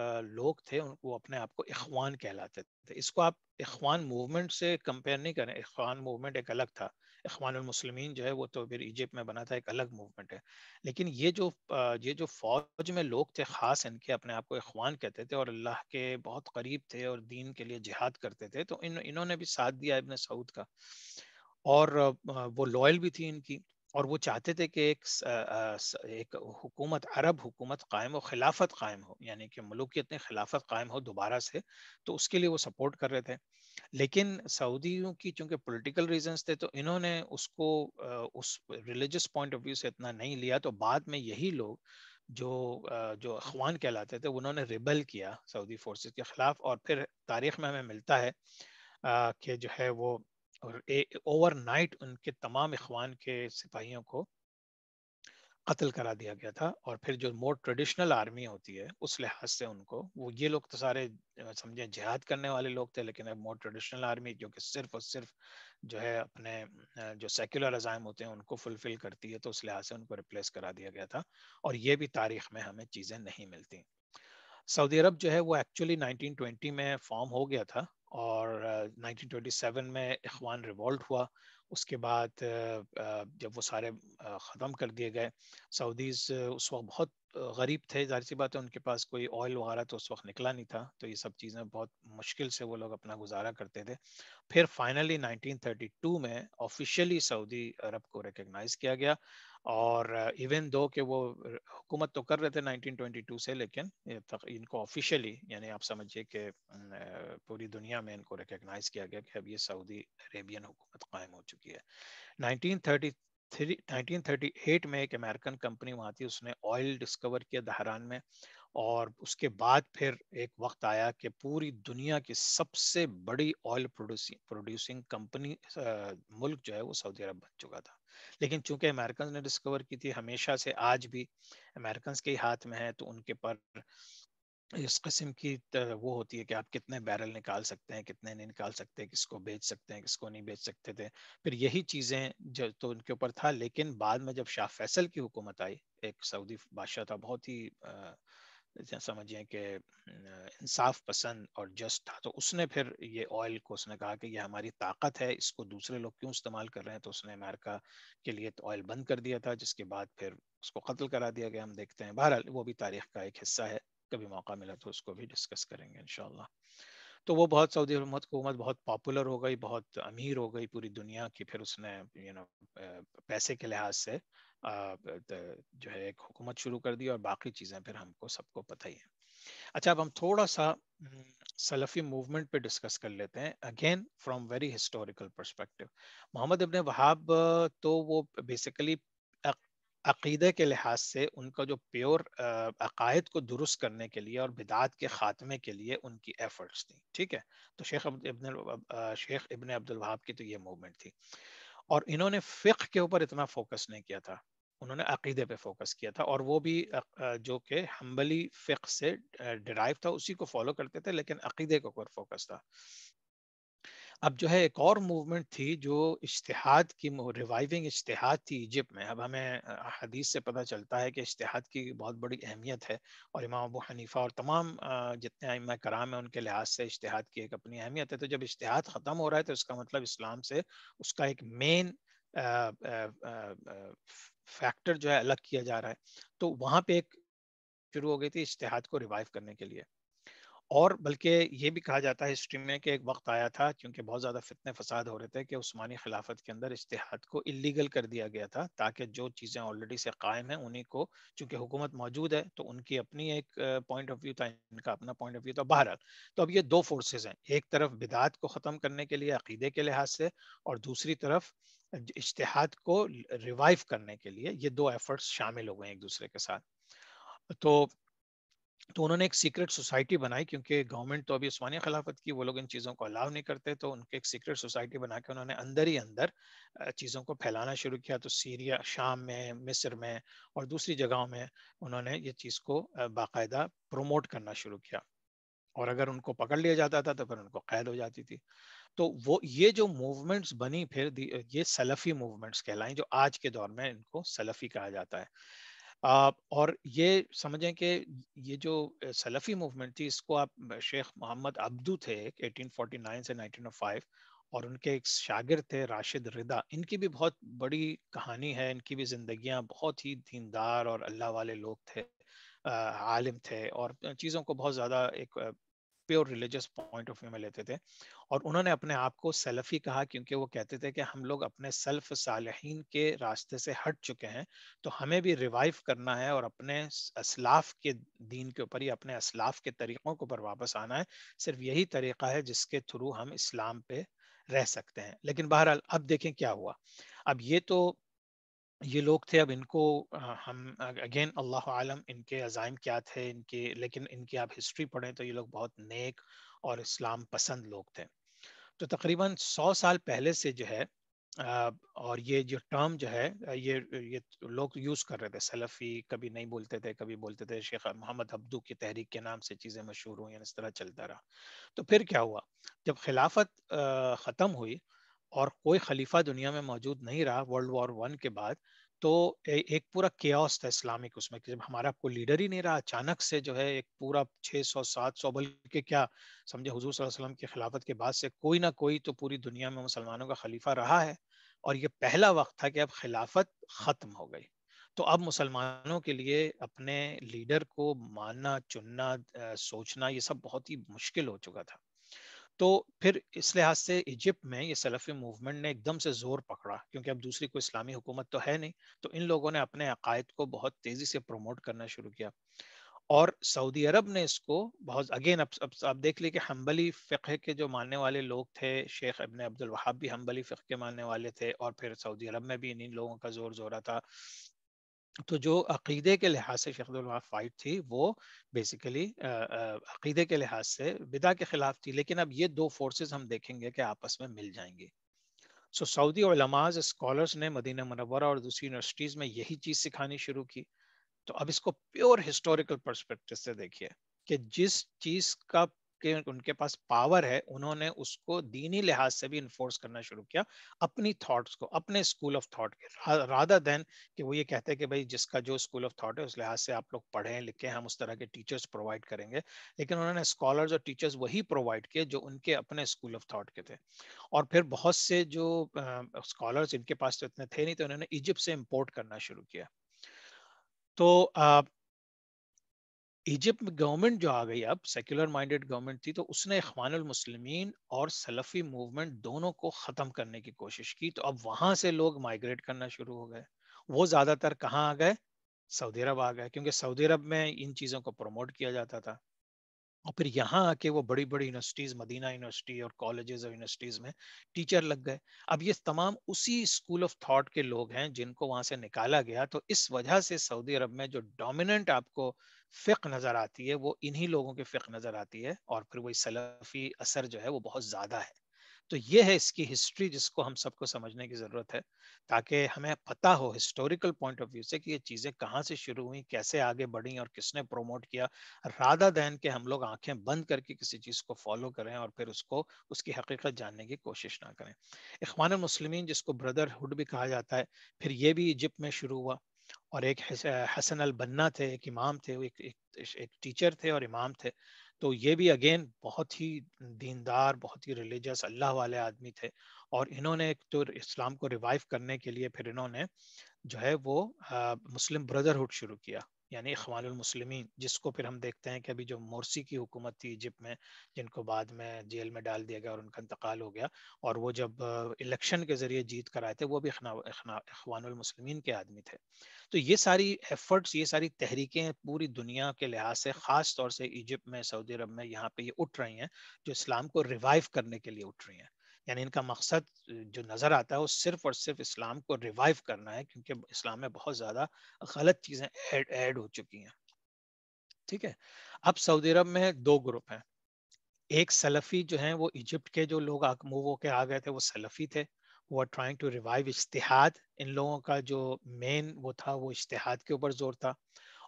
लोग थे वो अपने आप को इखवान कहलाते थे इसको आप इखवान मूवमेंट से कंपेयर नहीं करें इखवान मूवमेंट एक अलग था मुसलमिन जो है वो तो फिर इजिप्ट में बना था एक अलग मूवमेंट है लेकिन ये जो ये जो फौज में लोग थे ख़ास इनके अपने आप को अखवान कहते थे और अल्लाह के बहुत करीब थे और दीन के लिए जिहाद करते थे तो इन इन्होंने भी साथ दिया इबन सऊद का और वो लॉयल भी थी इनकी और वो चाहते थे कि एक एक हुकूमत अरब हुकूमत कायम हो खिलाफत कायम हो यानी कि मलुकियत ने खिलाफत कायम हो दोबारा से तो उसके लिए वो सपोर्ट कर रहे थे लेकिन सऊदियों की चूंकि पॉलिटिकल रीजंस थे तो इन्होंने उसको उस रिलीजियस पॉइंट ऑफ व्यू से इतना नहीं लिया तो बाद में यही लोग जो जो अखवान कहलाते थे उन्होंने रिबल किया सऊदी फोर्सेस के ख़िलाफ़ और फिर तारीख में हमें मिलता है कि जो है वो और ओवरनाइट उनके तमाम इखवान के सिपाहियों को कत्ल करा दिया गया था और फिर जो मोर ट्रेडिशनल आर्मी होती है उस लिहाज से उनको वो ये लोग तो सारे समझे जिहाद करने वाले लोग थे लेकिन अब मोर ट्रेडिशनल आर्मी जो कि सिर्फ और सिर्फ जो है अपने जो सेक्युलर अजायम होते हैं उनको फुलफिल करती है तो उस लिहाज से उनको रिप्लेस करा दिया गया था और ये भी तारीख में हमें चीज़ें नहीं मिलती सऊदी अरब जो है वो एक्चुअली 1920 में फॉर्म हो गया था और 1927 में इखवान रिवॉल्ट हुआ उसके बाद जब वो सारे ख़त्म कर दिए गए सऊदीज़ उस वक्त बहुत गरीब थे जाहिर सी बात है उनके पास कोई ऑयल वगैरह तो उस वक्त निकला नहीं था तो ये सब चीज़ें बहुत मुश्किल से वो लोग अपना गुजारा करते थे फिर फाइनली 1932 में ऑफिशियली सऊदी अरब को रिकग्नाइज किया गया और इवन दो के वो हुकूमत तो कर रहे थे 1922 से लेकिन इनको ऑफिशियली यानी आप समझिए कि पूरी दुनिया में इनको रिकग्नाइज किया गया कि अब ये सऊदी अरेबियन हुकूमत कायम हो चुकी है 1933 1938 में एक अमेरिकन कंपनी वहाँ थी उसने ऑयल डिस्कवर किया दहरान में और उसके बाद फिर एक वक्त आया कि पूरी दुनिया की सबसे बड़ी ऑयल प्रोड्यूसिंग प्रोड्यूसिंग कंपनी मुल्क जो है वो सऊदी अरब बन चुका था लेकिन चूंकि अमेरिकन ने डिस्कवर की थी हमेशा से आज भी अमेरिकन के ही हाथ में है तो उनके पर इस किस्म की वो होती है कि आप कितने बैरल निकाल सकते हैं कितने नहीं निकाल सकते किसको बेच सकते हैं किसको नहीं बेच सकते थे फिर यही चीज़ें जो तो उनके ऊपर था लेकिन बाद में जब शाह फैसल की हुकूमत आई एक सऊदी बादशाह था बहुत ही आ, समझिए कि इंसाफ पसंद और जस्ट था तो उसने फिर ये ऑयल को उसने कहा कि ये हमारी ताकत है इसको दूसरे लोग क्यों इस्तेमाल कर रहे हैं तो उसने अमेरिका के लिए तो ऑयल बंद कर दिया था जिसके बाद फिर उसको कत्ल करा दिया गया हम देखते हैं बहरहाल वो भी तारीख का एक हिस्सा है कभी मौका मिला तो उसको भी डिस्कस करेंगे इनशाला तो वो बहुत सऊदी हुकूमत बहुत पॉपुलर हो गई बहुत अमीर हो गई पूरी दुनिया की फिर उसने यू नो पैसे के लिहाज से जो है एक हुकूमत शुरू कर दी और बाकी चीज़ें फिर हमको सबको पता ही है अच्छा अब हम थोड़ा सा सलफ़ी मूवमेंट पे डिस्कस कर लेते हैं again from very historical perspective Mohammed ibn Wahhab तो वो बेसिकली अक़ीदे के लिहाज से उनका जो प्योर अकायद को दुरुस्त करने के लिए और बिदात के ख़ात्मे के लिए उनकी एफ़र्ट्स थी ठीक है तो शेख इबन शेख इबन अब्दुल वहाब की तो ये मूवमेंट थी और इन्होंने फ़िक के ऊपर इतना फोकस नहीं किया था उन्होंने अक़ीदे पे फोकस किया था और वो भी जो कि हम्बली फ़िक से डिराइव था उसी को फॉलो करते थे लेकिन अक़ीदे के ऊपर फोकस था अब जो है एक और मूवमेंट थी जो इश्तिहाद की रिवाइविंग इश्तिहाद थी इजिप्ट में अब हमें हदीस से पता चलता है कि इश्तिहाद की बहुत बड़ी अहमियत है और इमाम अबू हनीफा और तमाम जितने इम कराम हैं उनके लिहाज से इश्तिहाद की एक अपनी अहमियत है तो जब इश्तिहाद ख़त्म हो रहा है तो इसका मतलब इस्लाम से उसका एक मेन फैक्टर जो है अलग किया जा रहा है तो वहाँ पे एक शुरू हो गई थी इश्तहाद को रिवाइव करने के लिए और बल्कि ये भी कहा जाता है हिस्ट्री में कि एक वक्त आया था क्योंकि बहुत ज़्यादा फितने फसाद हो रहे थे कि उस्मानी खिलाफत के अंदर इश्तहाद को इलीगल कर दिया गया था ताकि जो चीज़ें ऑलरेडी से कायम हैं उन्हीं को चूँकि हुकूमत मौजूद है तो उनकी अपनी एक पॉइंट ऑफ व्यू था इनका अपना पॉइंट ऑफ व्यू था बहरहाल तो अब ये दो फोर्सेज हैं एक तरफ बिदात को ख़त्म करने के लिए अकीदे के लिहाज से और दूसरी तरफ इश्तहाद को रिवाइव करने के लिए ये दो एफर्ट्स शामिल हो गए एक दूसरे के साथ तो तो उन्होंने एक सीक्रेट सोसाइटी बनाई क्योंकि गवर्नमेंट तो अभी उस्मानिया खिलाफत की वो लोग इन चीज़ों को अलाउ नहीं करते तो उनके एक सीक्रेट सोसाइटी बना के उन्होंने अंदर ही अंदर चीज़ों को फैलाना शुरू किया तो सीरिया शाम में मिस्र में और दूसरी जगहों में उन्होंने ये चीज़ को बाकायदा प्रोमोट करना शुरू किया और अगर उनको पकड़ लिया जाता था तो फिर उनको कैद हो जाती थी तो वो ये जो मूवमेंट्स बनी फिर ये सलफ़ी मूवमेंट्स कहलाएं जो आज के दौर में इनको सलफ़ी कहा जाता है और ये समझें कि ये जो सलफ़ी मूवमेंट थी इसको आप शेख मोहम्मद अब्दू थे 1849 से 1905 और उनके एक शागिर थे राशिद रिदा इनकी भी बहुत बड़ी कहानी है इनकी भी जिंदगियां बहुत ही दीनदार और अल्लाह वाले लोग थे आलिम थे और चीज़ों को बहुत ज़्यादा एक pure religious point of view में लेते थे और उन्होंने अपने आप को सेल्फी कहा क्योंकि वो कहते थे कि हम लोग अपने सेल्फ सालहीन के रास्ते से हट चुके हैं तो हमें भी रिवाइव करना है और अपने असलाफ के दीन के ऊपर ही अपने असलाफ के तरीक़ों के ऊपर वापस आना है सिर्फ यही तरीक़ा है जिसके थ्रू हम इस्लाम पे रह सकते हैं लेकिन बहरहाल अब देखें क्या हुआ अब ये तो ये लोग थे अब इनको हम अगेन अल्लाह आलम इनके अज़ाइम क्या थे इनके लेकिन इनकी आप हिस्ट्री पढ़ें तो ये लोग बहुत नेक और इस्लाम पसंद लोग थे तो तकरीबन सौ साल पहले से जो है और ये जो टर्म जो है ये ये लोग यूज़ कर रहे थे सलफ़ी कभी नहीं बोलते थे कभी बोलते थे शेख मोहम्मद अब्दू की तहरीक के नाम से चीज़ें मशहूर हुई इस तरह चलता रहा तो फिर क्या हुआ जब खिलाफत ख़त्म हुई और कोई खलीफा दुनिया में मौजूद नहीं रहा वर्ल्ड वॉर वन के बाद तो ए, एक पूरा केस था इस्लामिक उसमें कि जब हमारा कोई लीडर ही नहीं रहा अचानक से जो है एक पूरा 600 700 बल्कि क्या समझे हुजूर सल्लल्लाहु अलैहि वसल्लम के खिलाफत के बाद से कोई ना कोई तो पूरी दुनिया में मुसलमानों का खलीफा रहा है और ये पहला वक्त था कि अब खिलाफत ख़त्म हो गई तो अब मुसलमानों के लिए अपने लीडर को मानना चुनना सोचना ये सब बहुत ही मुश्किल हो चुका था तो फिर इस लिहाज से इजिप्ट में ये सलफ़ी मूवमेंट ने एकदम से ज़ोर पकड़ा क्योंकि अब दूसरी कोई इस्लामी हुकूमत तो है नहीं तो इन लोगों ने अपने अकायद को बहुत तेज़ी से प्रमोट करना शुरू किया और सऊदी अरब ने इसको बहुत अगेन अब अब आप देख लीजिए कि हम्बली फ़िक़े के जो मानने वाले लोग थे शेख इबन अब्दुल वहाब भी हम्बली फ़िक़े के मानने वाले थे और फिर सऊदी अरब में भी इन्हीं लोगों का ज़ोर जोरा था तो जो अकीदे के लिहाज से शेख फाइट थी वो बेसिकली अकीदे के लिहाज से बिदा के खिलाफ थी लेकिन अब ये दो फोर्सेस हम देखेंगे कि आपस में मिल जाएंगी सो सऊदी लमाज स्कॉलर्स ने मदीना मनवरा और दूसरी यूनिवर्सिटीज़ में यही चीज़ सिखानी शुरू की तो अब इसको प्योर हिस्टोरिकल परस्पेक्टिव से देखिए कि जिस चीज़ का के उनके पास पावर है उन्होंने उसको दीनी लिहाज से भी इन्फोर्स करना शुरू किया अपनी थॉट्स को अपने स्कूल ऑफ थॉट के राधा देन कि वो ये कहते हैं कि भाई जिसका जो स्कूल ऑफ थॉट है उस लिहाज से आप लोग पढ़ें लिखें हम उस तरह के टीचर्स प्रोवाइड करेंगे लेकिन उन्होंने स्कॉलर्स और टीचर्स वही प्रोवाइड किए जो उनके अपने स्कूल ऑफ थाट के थे और फिर बहुत से जो स्कॉलर्स इनके पास तो इतने थे नहीं तो उन्होंने इजिप्ट से इम्पोर्ट करना शुरू किया तो इजिप्ट में गवर्नमेंट जो आ गई अब सेक्युलर माइंडेड गवर्नमेंट थी तो उसने अखवान और सलफ़ी मूवमेंट दोनों को ख़त्म करने की कोशिश की तो अब वहाँ से लोग माइग्रेट करना शुरू हो गए वो ज़्यादातर कहाँ आ गए सऊदी अरब आ गए क्योंकि सऊदी अरब में इन चीज़ों को प्रमोट किया जाता था और फिर यहाँ आके वो बड़ी बड़ी यूनिवर्सिटीज़ मदीना यूनिवर्सिटी और कॉलेजेस और यूनिवर्सिटीज़ में टीचर लग गए अब ये तमाम उसी स्कूल ऑफ थॉट के लोग हैं जिनको वहाँ से निकाला गया तो इस वजह से सऊदी अरब में जो डोमिनेंट आपको फ़िक नज़र आती है वो इन्हीं लोगों के फ़िक नज़र आती है और फिर वही सलफ़ी असर जो है वो बहुत ज़्यादा है तो ये है इसकी हिस्ट्री जिसको हम सबको समझने की ज़रूरत है ताकि हमें पता हो हिस्टोरिकल पॉइंट ऑफ व्यू से कि ये चीज़ें कहाँ से शुरू हुई कैसे आगे बढ़ी और किसने प्रमोट किया राधा दहन के हम लोग आंखें बंद करके किसी चीज़ को फॉलो करें और फिर उसको उसकी हकीकत जानने की कोशिश ना करें इखवान मुस्लिम जिसको ब्रदरहुड भी कहा जाता है फिर ये भी इजिप्ट में शुरू हुआ और एक हसन अल बन्ना थे एक इमाम थे एक, एक एक टीचर थे और इमाम थे तो ये भी अगेन बहुत ही दीनदार बहुत ही रिलीजियस अल्लाह वाले आदमी थे और इन्होंने एक तो इस्लाम को रिवाइव करने के लिए फिर इन्होंने जो है वो आ, मुस्लिम ब्रदरहुड शुरू किया यानी इखवानमसलमिन जिसको फिर हम देखते हैं कि अभी जो मोरसी की हुकूमत थी इजिप्ट में जिनको बाद में जेल में डाल दिया गया और उनका इंतकाल हो गया और वो जब इलेक्शन के ज़रिए जीत कर आए थे वो भी इखवानमसलमिन के आदमी थे तो ये सारी एफर्ट्स ये सारी तहरीकें पूरी दुनिया के लिहाज से ख़ास तौर से इजिप्ट में सऊदी अरब में यहाँ पे ये उठ रही हैं जो इस्लाम को रिवाइव करने के लिए उठ रही हैं यानी इनका मकसद जो नज़र आता है वो सिर्फ और सिर्फ इस्लाम को रिवाइव करना है क्योंकि इस्लाम में बहुत ज़्यादा गलत चीज़ें ऐड ऐड हो चुकी हैं ठीक है अब सऊदी अरब में दो ग्रुप हैं एक सलफ़ी जो हैं वो इजिप्ट के जो लोग मूव होकर आ गए थे वो सलफ़ी थे वो आर ट्राइंग टू रिवाइव इश्तहाद इन लोगों का जो मेन वो था वो इश्तहाद के ऊपर जोर था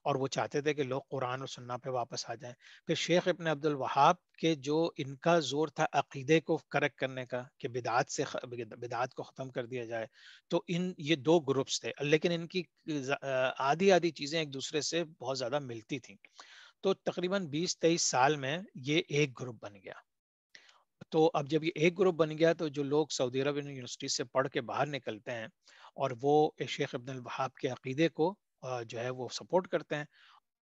और वो चाहते थे कि लोग कुरान और सुन्ना पे वापस आ जाएं फिर शेख इबन अब्दुल वहाब के जो इनका जोर था अकीदे को करेक्ट करने का कि बिदात से बिदात को ख़त्म कर दिया जाए तो इन ये दो ग्रुप्स थे लेकिन इनकी आधी आधी चीज़ें एक दूसरे से बहुत ज़्यादा मिलती थी तो तकरीबन बीस तेईस साल में ये एक ग्रुप बन गया तो अब जब ये एक ग्रुप बन गया तो जो लोग सऊदी अरब यूनिवर्सिटी से पढ़ के बाहर निकलते हैं और वो शेख अब्दुल वहाब के अकीदे को जो है वो सपोर्ट करते हैं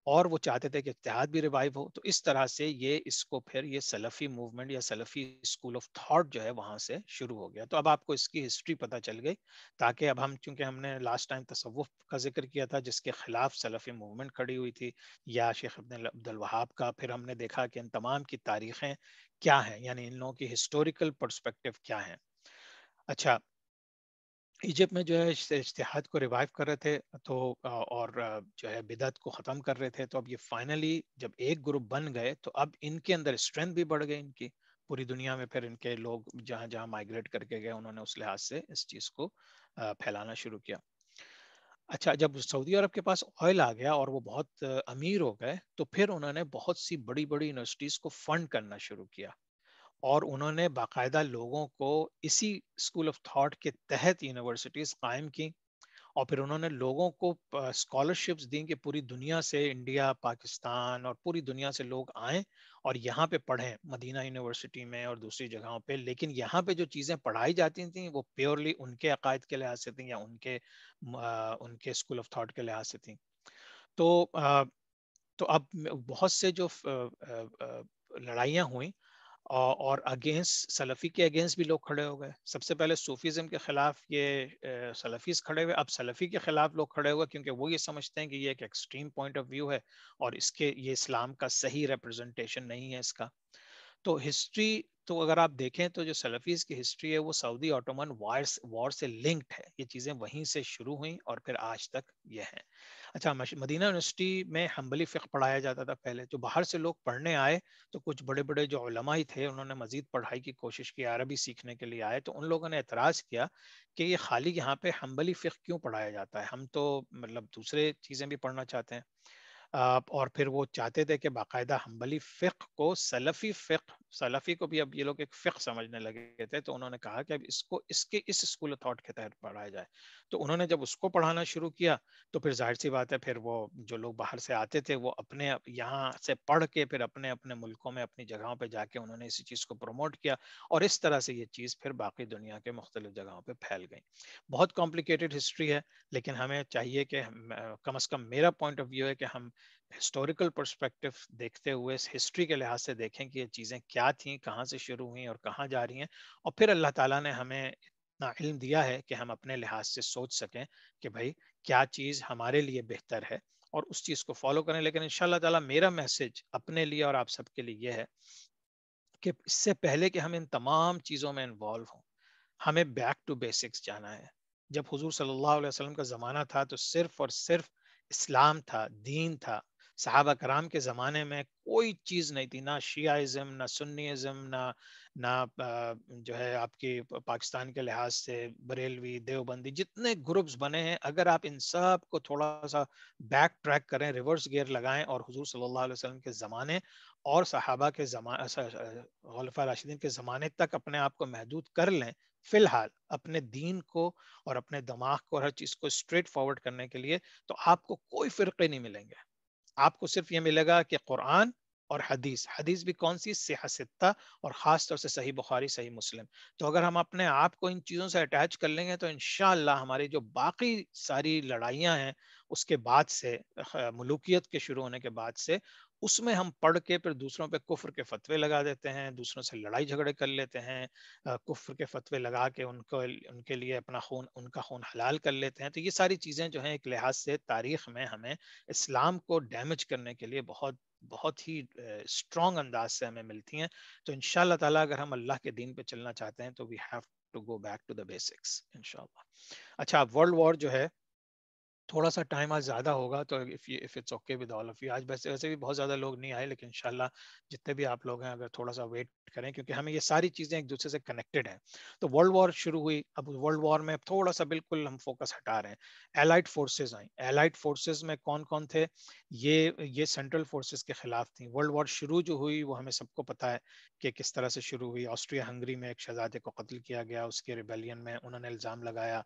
और वो चाहते थे कि इतिहाद भी रिवाइव हो तो इस तरह से ये इसको फिर ये सलफ़ी मूवमेंट या सलफ़ी स्कूल ऑफ थॉट जो है वहाँ से शुरू हो गया तो अब आपको इसकी हिस्ट्री पता चल गई ताकि अब हम चूंकि हमने लास्ट टाइम तसवुफ का जिक्र किया था जिसके खिलाफ सलफ़ी मूवमेंट खड़ी हुई थी या शेख अब्दुल का फिर हमने देखा कि इन तमाम की तारीखें क्या हैं यानी इन लोगों की हिस्टोरिकल परस्पेक्टिव क्या है अच्छा इजिप्ट में जो है इश्तहाद को रिवाइव कर रहे थे तो और जो है बिदत को ख़त्म कर रहे थे तो अब ये फाइनली जब एक ग्रुप बन गए तो अब इनके अंदर स्ट्रेंथ भी बढ़ गई इनकी पूरी दुनिया में फिर इनके लोग जहाँ जहाँ माइग्रेट करके गए उन्होंने उस लिहाज से इस चीज़ को फैलाना शुरू किया अच्छा जब सऊदी अरब के पास ऑयल आ गया और वो बहुत अमीर हो गए तो फिर उन्होंने बहुत सी बड़ी बड़ी यूनिवर्सिटीज़ को फंड करना शुरू किया और उन्होंने बाकायदा लोगों को इसी स्कूल ऑफ थॉट के तहत यूनिवर्सिटीज़ कायम की और फिर उन्होंने लोगों को स्कॉलरशिप्स दी कि पूरी दुनिया से इंडिया पाकिस्तान और पूरी दुनिया से लोग आए और यहाँ पे पढ़ें मदीना यूनिवर्सिटी में और दूसरी जगहों पे लेकिन यहाँ पे जो चीज़ें पढ़ाई जाती थी वो प्योरली उनके अकायद के लिहाज से थी या उनके आ, उनके स्कूल ऑफ थाट के लिहाज से थी तो आ, तो अब बहुत से जो लड़ाइयाँ हुई और अगेंस्ट सलफ़ी के अगेंस्ट भी लोग खड़े हो गए सबसे पहले सूफीज़म के ख़िलाफ़ ये सलफ़ीज़ खड़े हुए अब सलफ़ी के ख़िलाफ़ लोग खड़े हुए क्योंकि वो ये समझते हैं कि ये एक एक्सट्रीम पॉइंट ऑफ व्यू है और इसके ये इस्लाम का सही रिप्रेजेंटेशन नहीं है इसका तो हिस्ट्री तो अगर आप देखें तो जो सलफीज की हिस्ट्री है वो सऊदी ऑटोमन वार्स वॉर से लिंक्ड है ये चीज़ें वहीं से शुरू हुई और फिर आज तक ये हैं अच्छा मदीना यूनिवर्सिटी में हम्बली फ़िक पढ़ाया जाता था पहले जो बाहर से लोग पढ़ने आए तो कुछ बड़े बड़े जो उलमा ही थे उन्होंने मज़ीद पढ़ाई की कोशिश की अरबी सीखने के लिए आए तो उन लोगों ने एतराज़ किया कि ये खाली यहाँ पे हम्बली फ़िक क्यों पढ़ाया जाता है हम तो मतलब दूसरे चीज़ें भी पढ़ना चाहते हैं और फिर वो चाहते थे कि बाकायदा हम्बली फ़िक को सलफ़ी फ़िक सलफ़ी को भी अब ये लोग एक फ़िक समझने लगे थे तो उन्होंने कहा कि अब इसको इसके इस स्कूल ऑफ थाट के तहत पढ़ाया जाए तो उन्होंने जब उसको पढ़ाना शुरू किया तो फिर जाहिर सी बात है फिर वो जो लोग बाहर से आते थे वो अपने यहाँ से पढ़ के फिर अपने अपने मुल्कों में अपनी जगहों पर जाके उन्होंने इसी चीज़ को प्रमोट किया और इस तरह से ये चीज़ फिर बाकी दुनिया के मुख्तलिफ जगहों पर फैल गई बहुत कॉम्प्लिकेटेड हिस्ट्री है लेकिन हमें चाहिए कि कम अज़ कम मेरा पॉइंट ऑफ व्यू है कि हम हिस्टोरिकल परस्पेक्टिव देखते हुए हिस्ट्री के लिहाज से देखें कि ये चीज़ें क्या थी कहाँ से शुरू हुई और कहाँ जा रही हैं और फिर अल्लाह ताला ने हमें इतना इल्म दिया है कि हम अपने लिहाज से सोच सकें कि भाई क्या चीज़ हमारे लिए बेहतर है और उस चीज़ को फॉलो करें लेकिन इन ताला मेरा मैसेज अपने लिए और आप सबके लिए यह है कि इससे पहले कि हम इन तमाम चीज़ों में इन्वॉल्व हों हमें बैक टू बेसिक्स जाना है जब हजूर सल्ला अलैहि का ज़माना था तो सिर्फ और सिर्फ इस्लाम था दीन था साहबा कराम के ज़माने में कोई चीज़ नहीं थी ना शियाज़म ना सुन्नीज़म ना ना जो है आपकी पाकिस्तान के लिहाज से बरेलवी देवबंदी जितने ग्रुप्स बने हैं अगर आप इन सब को थोड़ा सा बैक ट्रैक करें रिवर्स गियर लगाएं और हुजूर सल्लल्लाहु अलैहि वसल्लम के ज़माने और सहाबा के ख़लफा राशिदीन के ज़माने तक अपने आप को महदूद कर लें फ़िलहाल अपने दीन को और अपने दिमाग को और हर चीज़ को स्ट्रेट फॉरवर्ड करने के लिए तो आपको कोई फ़िरके नहीं मिलेंगे आपको सिर्फ ये मिलेगा कि कुरान और हदीस हदीस भी कौन सी सिहसिता और ख़ास तौर से सही बुखारी सही मुस्लिम तो अगर हम अपने आप को इन चीज़ों से अटैच कर लेंगे तो इन हमारी जो बाकी सारी लड़ाइयाँ हैं उसके बाद से मलुकियत के शुरू होने के बाद से उसमें हम पढ़ के फिर दूसरों पे कुफ्र के फतवे लगा देते हैं दूसरों से लड़ाई झगड़े कर लेते हैं कुफर के फतवे लगा के उनको उनके लिए अपना खून उनका खून हलाल कर लेते हैं तो ये सारी चीज़ें जो हैं एक लिहाज से तारीख में हमें इस्लाम को डैमेज करने के लिए बहुत बहुत ही स्ट्रॉन्ग अंदाज से हमें मिलती हैं तो इन अगर हम अल्लाह के दिन पे चलना चाहते हैं तो we have to go back to the basics इनशाला अच्छा वर्ल्ड वॉर जो है थोड़ा सा टाइम आज ज़्यादा होगा तो if if it's okay with all of you आज वैसे वैसे भी बहुत ज़्यादा लोग नहीं आए लेकिन इंशाल्लाह जितने भी आप लोग हैं अगर थोड़ा सा वेट करें क्योंकि हमें ये सारी चीज़ें एक दूसरे से कनेक्टेड हैं तो वर्ल्ड वॉर शुरू हुई अब वर्ल्ड वॉर में थोड़ा सा बिल्कुल हम फोकस हटा रहे हैं एलाइड फोर्सेज आई एलाइड फोर्सेज में कौन कौन थे ये ये सेंट्रल फोर्सेज के खिलाफ थी वर्ल्ड वॉर शुरू जो हुई वो हमें सबको पता है कि किस तरह से शुरू हुई ऑस्ट्रिया हंगरी में एक शहजादे को कत्ल किया गया उसके रिबेलियन में उन्होंने इल्ज़ाम लगाया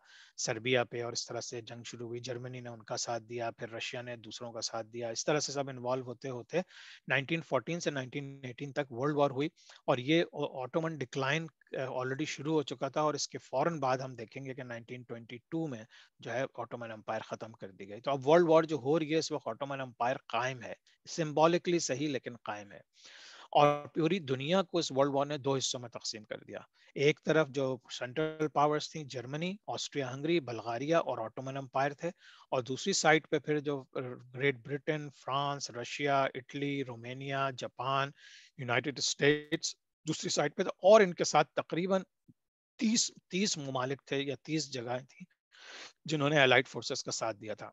सर्बिया पे और इस तरह से जंग शुरू हुई जर्मनी जर्मनी ने उनका साथ दिया फिर रशिया ने दूसरों का साथ दिया इस तरह से सब इन्वॉल्व होते होते 1914 से 1918 तक वर्ल्ड वॉर हुई और ये ऑटोमन डिक्लाइन ऑलरेडी शुरू हो चुका था और इसके फौरन बाद हम देखेंगे कि 1922 में जो है ऑटोमन अम्पायर ख़त्म कर दी गई तो अब वर्ल्ड वॉर जो हो रही है इस वक्त ऑटोमन अम्पायर कायम है सिम्बोलिकली सही लेकिन कायम है और पूरी दुनिया को इस वर्ल्ड वॉर ने दो हिस्सों में तकसीम कर दिया एक तरफ जो सेंट्रल पावर्स थी जर्मनी ऑस्ट्रिया हंगरी बल्गारिया और ऑटोमन अम्पायर थे और दूसरी साइड पे फिर जो Great Britain France Russia Italy Romania Japan United States दूसरी साइड पे तो और इनके साथ तकरीबन तीस तीस ममालिक थे या तीस जगह थी जिन्होंने एलाइड फोर्सेस का साथ दिया था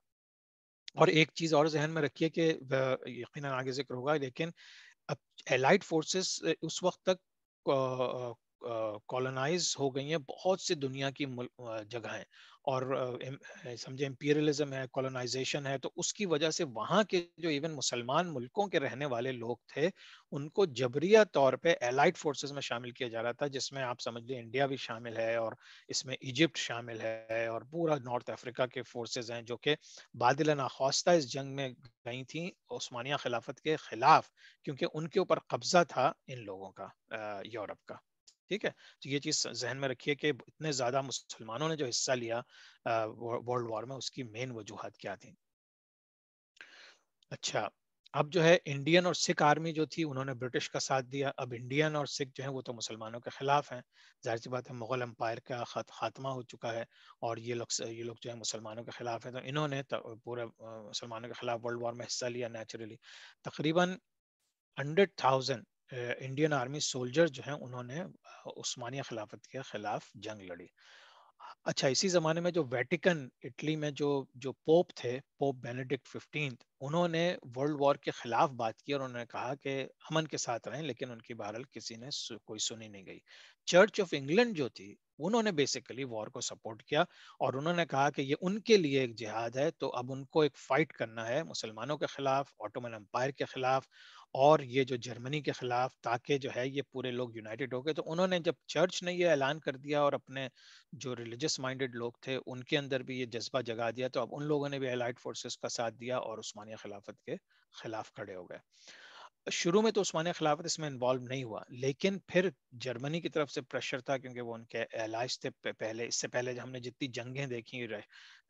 और एक चीज और जहन में रखिए कि यकीन आगे जिक्र होगा लेकिन अब एलाइड फोर्सेस उस वक्त तक कॉलोनाइज हो गई हैं बहुत सी दुनिया की जगहें और समझे इम्पीरियलिज्म है कॉलोनाइजेशन है तो उसकी वजह से वहाँ के जो इवन मुसलमान मुल्कों के रहने वाले लोग थे उनको जबरिया तौर पे एलाइड फोर्सेस में शामिल किया जा रहा था जिसमें आप समझ लें इंडिया भी शामिल है और इसमें इजिप्ट शामिल है और पूरा नॉर्थ अफ्रीका के फोर्सेज हैं जो कि बादल नाखवास्ता इस जंग में गई थी ओस्मानिया खिलाफत के खिलाफ क्योंकि उनके ऊपर कब्जा था इन लोगों का यूरोप का ठीक है तो ये चीज़ जहन में रखिए कि इतने ज़्यादा मुसलमानों ने जो हिस्सा लिया वर्ल्ड वॉर में उसकी मेन वजूहत क्या थी अच्छा अब जो है इंडियन और सिख आर्मी जो थी उन्होंने ब्रिटिश का साथ दिया अब इंडियन और सिख जो है वो तो मुसलमानों के खिलाफ हैं जाहिर सी बात है मुगल एम्पायर का खात्मा हो चुका है और ये लोग ये लोग जो है मुसलमानों के खिलाफ हैं तो इन्होंने पूरे मुसलमानों के खिलाफ वर्ल्ड वॉर में हिस्सा लिया नेचुरली तकरीबन hundred thousand Indian army soldier जो हैं उन्होंने उस्मानिया खिलाफत के खिलाफ जंग लड़ी अच्छा इसी जमाने में जो वेटिकन इटली में जो जो पोप थे पोप बेनेडिक्ट फिफ्टीन उन्होंने वर्ल्ड वॉर के खिलाफ बात की और उन्होंने कहा कि अमन के साथ रहें लेकिन उनकी बहरल किसी ने कोई सुनी नहीं गई चर्च ऑफ इंग्लैंड जो थी उन्होंने बेसिकली वॉर को सपोर्ट किया और उन्होंने कहा कि ये उनके लिए एक जिहाद है तो अब उनको एक फाइट करना है मुसलमानों के खिलाफ ऑटोमन एम्पायर के खिलाफ और ये जो जर्मनी के खिलाफ ताकि जो है ये पूरे लोग यूनाइटेड हो गए तो उन्होंने जब चर्च ने ये ऐलान कर दिया और अपने जो रिलीजियस माइंडेड लोग थे उनके अंदर भी ये जज्बा जगा दिया तो अब उन लोगों ने भी एलाइड फोर्सेस का साथ दिया और उस्मानिया खिलाफत के खिलाफ खड़े हो गए शुरू में तो उस्मानिया खिलाफत इसमें इन्वॉल्व नहीं हुआ लेकिन फिर जर्मनी की तरफ से प्रेशर था क्योंकि वो उनके एलाइज थे पहले इससे पहले हमने जितनी जंगें देखी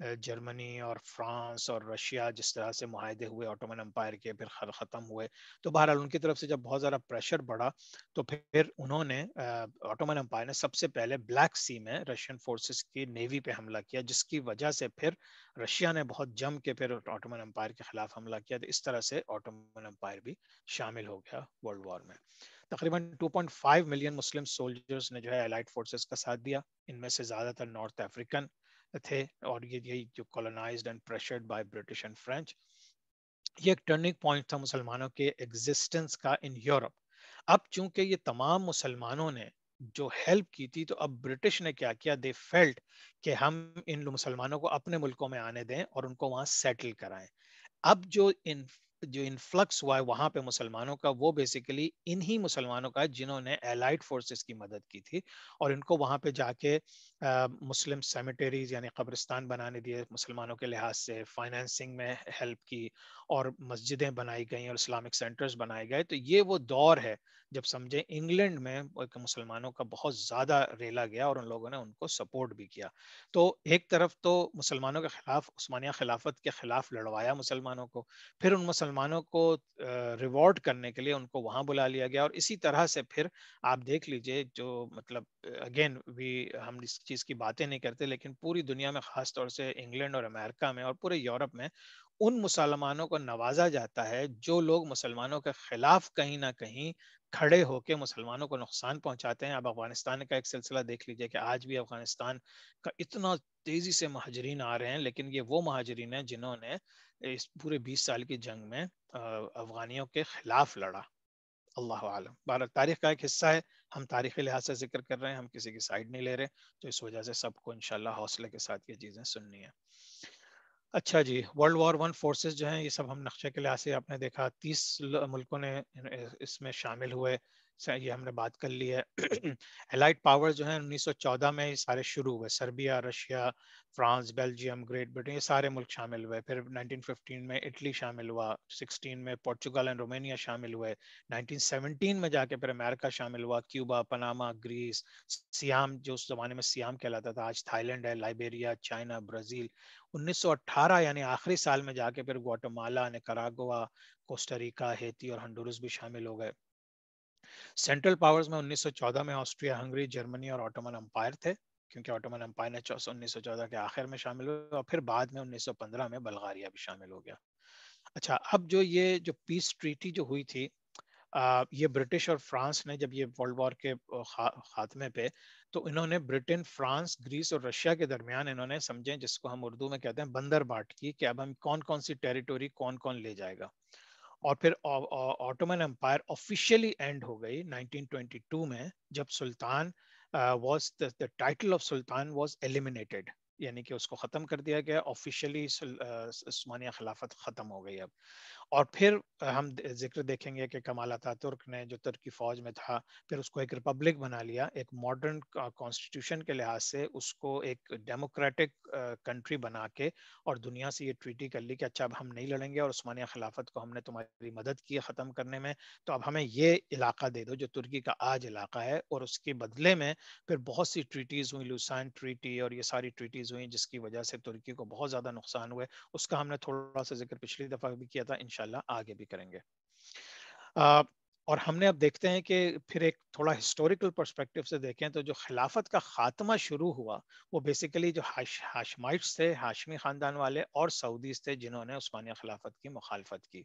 जर्मनी और फ्रांस और रशिया जिस तरह से माहदे हुए ऑटोमन अम्पायर के फिर ख़त्म हुए तो बहरहाल उनकी तरफ से जब बहुत ज़्यादा प्रेशर बढ़ा तो फिर उन्होंने ऑटोमन अम्पायर ने सबसे पहले ब्लैक सी में रशियन फोर्सेस की नेवी पे हमला किया जिसकी वजह से फिर रशिया ने बहुत जम के फिर ऑटोमन अम्पायर के खिलाफ हमला किया तो इस तरह से ऑटोमन अम्पायर भी शामिल हो गया वर्ल्ड वॉर में तकरीबन 2.5 मिलियन मुस्लिम सोल्जर्स ने जो है एलाइड फोर्सेस का साथ दिया इनमें से ज़्यादातर नॉर्थ अफ्रीकन थे और ये यही जो colonize and pressured by British and French ये एक टर्निंग पॉइंट था मुसलमानों के एग्जिस्टेंस का इन यूरोप अब चूंकि ये तमाम मुसलमानों ने जो हेल्प की थी तो अब ब्रिटिश ने क्या किया दे फेल्ट कि हम इन मुसलमानों को अपने मुल्कों में आने दें और उनको वहां सेटल कराएं अब जो इन जो इनफ्लक्स हुआ है वहां पे मुसलमानों का वो बेसिकली इन्हीं मुसलमानों का जिन्होंने एलाइड फोर्सेस की मदद की थी और इनको वहां पे जाके मुस्लिम सेमेटरीज यानी कब्रिस्तान बनाने दिए मुसलमानों के लिहाज से फाइनेंसिंग में हेल्प की और मस्जिदें बनाई गई और इस्लामिक सेंटर्स बनाए गए तो ये वो दौर है जब समझे इंग्लैंड में मुसलमानों का बहुत ज़्यादा रेला गया और उन लोगों ने उनको सपोर्ट भी किया तो एक तरफ तो मुसलमानों के खिलाफ उस्मानिया खिलाफत के खिलाफ लड़वाया मुसलमानों को फिर उन मुसलमानों को रिवॉर्ड करने के लिए उनको वहां बुला लिया गया और इसी तरह से फिर आप देख लीजिए जो मतलब अगेन भी हम इस चीज़ की बातें नहीं करते लेकिन पूरी दुनिया में ख़ास तौर से इंग्लैंड और अमेरिका में और पूरे यूरोप में उन मुसलमानों को नवाजा जाता है जो लोग मुसलमानों के खिलाफ कहीं ना कहीं खड़े होके मुसलमानों को नुकसान पहुंचाते हैं अब अफगानिस्तान का एक सिलसिला देख लीजिए कि आज भी अफगानिस्तान का इतना तेजी से महाजरीन आ रहे हैं लेकिन ये वो महाजरीन हैं जिन्होंने इस पूरे 20 साल की जंग में अफगानियों के खिलाफ लड़ा अल्लाह आलम भारत तारीख का एक हिस्सा है हम तारीखी लिहाज से जिक्र कर रहे हैं हम किसी की साइड नहीं ले रहे तो इस वजह से सबको इनशाला हौसले के साथ ये चीज़ें सुननी है अच्छा जी वर्ल्ड वॉर वन फोर्सेस जो हैं ये सब हम नक्शे के लिहाज से आपने देखा तीस मुल्कों ने इसमें शामिल हुए ये हमने बात कर ली है एलाइट *clears throat* पावर्स जो है 1914 में ये सारे शुरू हुए Serbia Russia France Belgium Great Britain ये सारे मुल्क शामिल हुए फिर 1915 में इटली शामिल हुआ 16 में पोर्चुगल एंड रोमानिया शामिल हुए 1917 में जाके फिर अमेरिका शामिल हुआ क्यूबा पनामा ग्रीस सियाम जो उस जमाने में सियाम कहलाता था आज थाईलैंड है लाइबेरिया चाइना ब्राज़ील 1918 यानी आखिरी साल में जाके फिर ग्वाटेमाला निकारागुआ कोस्टरिका हेती और हंडोरस भी शामिल हो गए सेंट्रल पावर्स में 1914 में ऑस्ट्रिया हंगरी जर्मनी और ऑटोमन अंपायर थे क्योंकि ऑटोमन अंपायर ने उन्नीस के आखिर में शामिल हुए और फिर बाद में 1915 में बल्गारिया भी शामिल हो गया अच्छा अब जो ये जो पीस ट्रीटी जो हुई थी आ, ये ब्रिटिश और फ्रांस ने जब ये वर्ल्ड वॉर के खा, खात्मे पे तो इन्होंने ब्रिटेन फ्रांस ग्रीस और रशिया के दरमियान इन्होंने समझे जिसको हम उर्दू में कहते हैं बंदर बाट की कि अब हम कौन कौन सी टेरिटोरी कौन कौन ले जाएगा और फिर ऑटोमन एम्पायर ऑफिशियली एंड हो गई 1922 में जब sultan was the title of sultan was eliminated यानी कि उसको ख़त्म कर दिया गया ऑफिशियली उस्मानिया खिलाफत ख़त्म हो गई अब और फिर हम जिक्र देखेंगे कि कमाल तुर्क ने जो तुर्की फौज में था फिर उसको एक रिपब्लिक बना लिया एक मॉडर्न कॉन्स्टिट्यूशन के लिहाज से उसको एक डेमोक्रेटिक कंट्री बना के और दुनिया से ये ट्रीटी कर ली कि अच्छा अब हम नहीं लड़ेंगे और उस्मानिया खिलाफत को हमने तुम्हारी मदद की ख़त्म करने में तो अब हमें ये इलाका दे दो जो तुर्की का आज इलाका है और उसके बदले में फिर बहुत सी ट्रीटीज़ हुई लूसान ट्रीटी और ये सारी ट्रीटीज़ हुई जिसकी वजह से तुर्की को बहुत ज़्यादा नुकसान हुए उसका हमने थोड़ा सा जिक्र पिछली दफ़ा भी किया था इन इनशाला आगे भी करेंगे आ, और हमने अब देखते हैं कि फिर एक थोड़ा हिस्टोरिकल पर्सपेक्टिव से देखें तो जो खिलाफत का खात्मा शुरू हुआ वो बेसिकली जो हाश हाशमाइट्स थे हाशमी ख़ानदान वाले और सऊदीज थे जिन्होंने उस्मानिया खिलाफत की मुखालफत की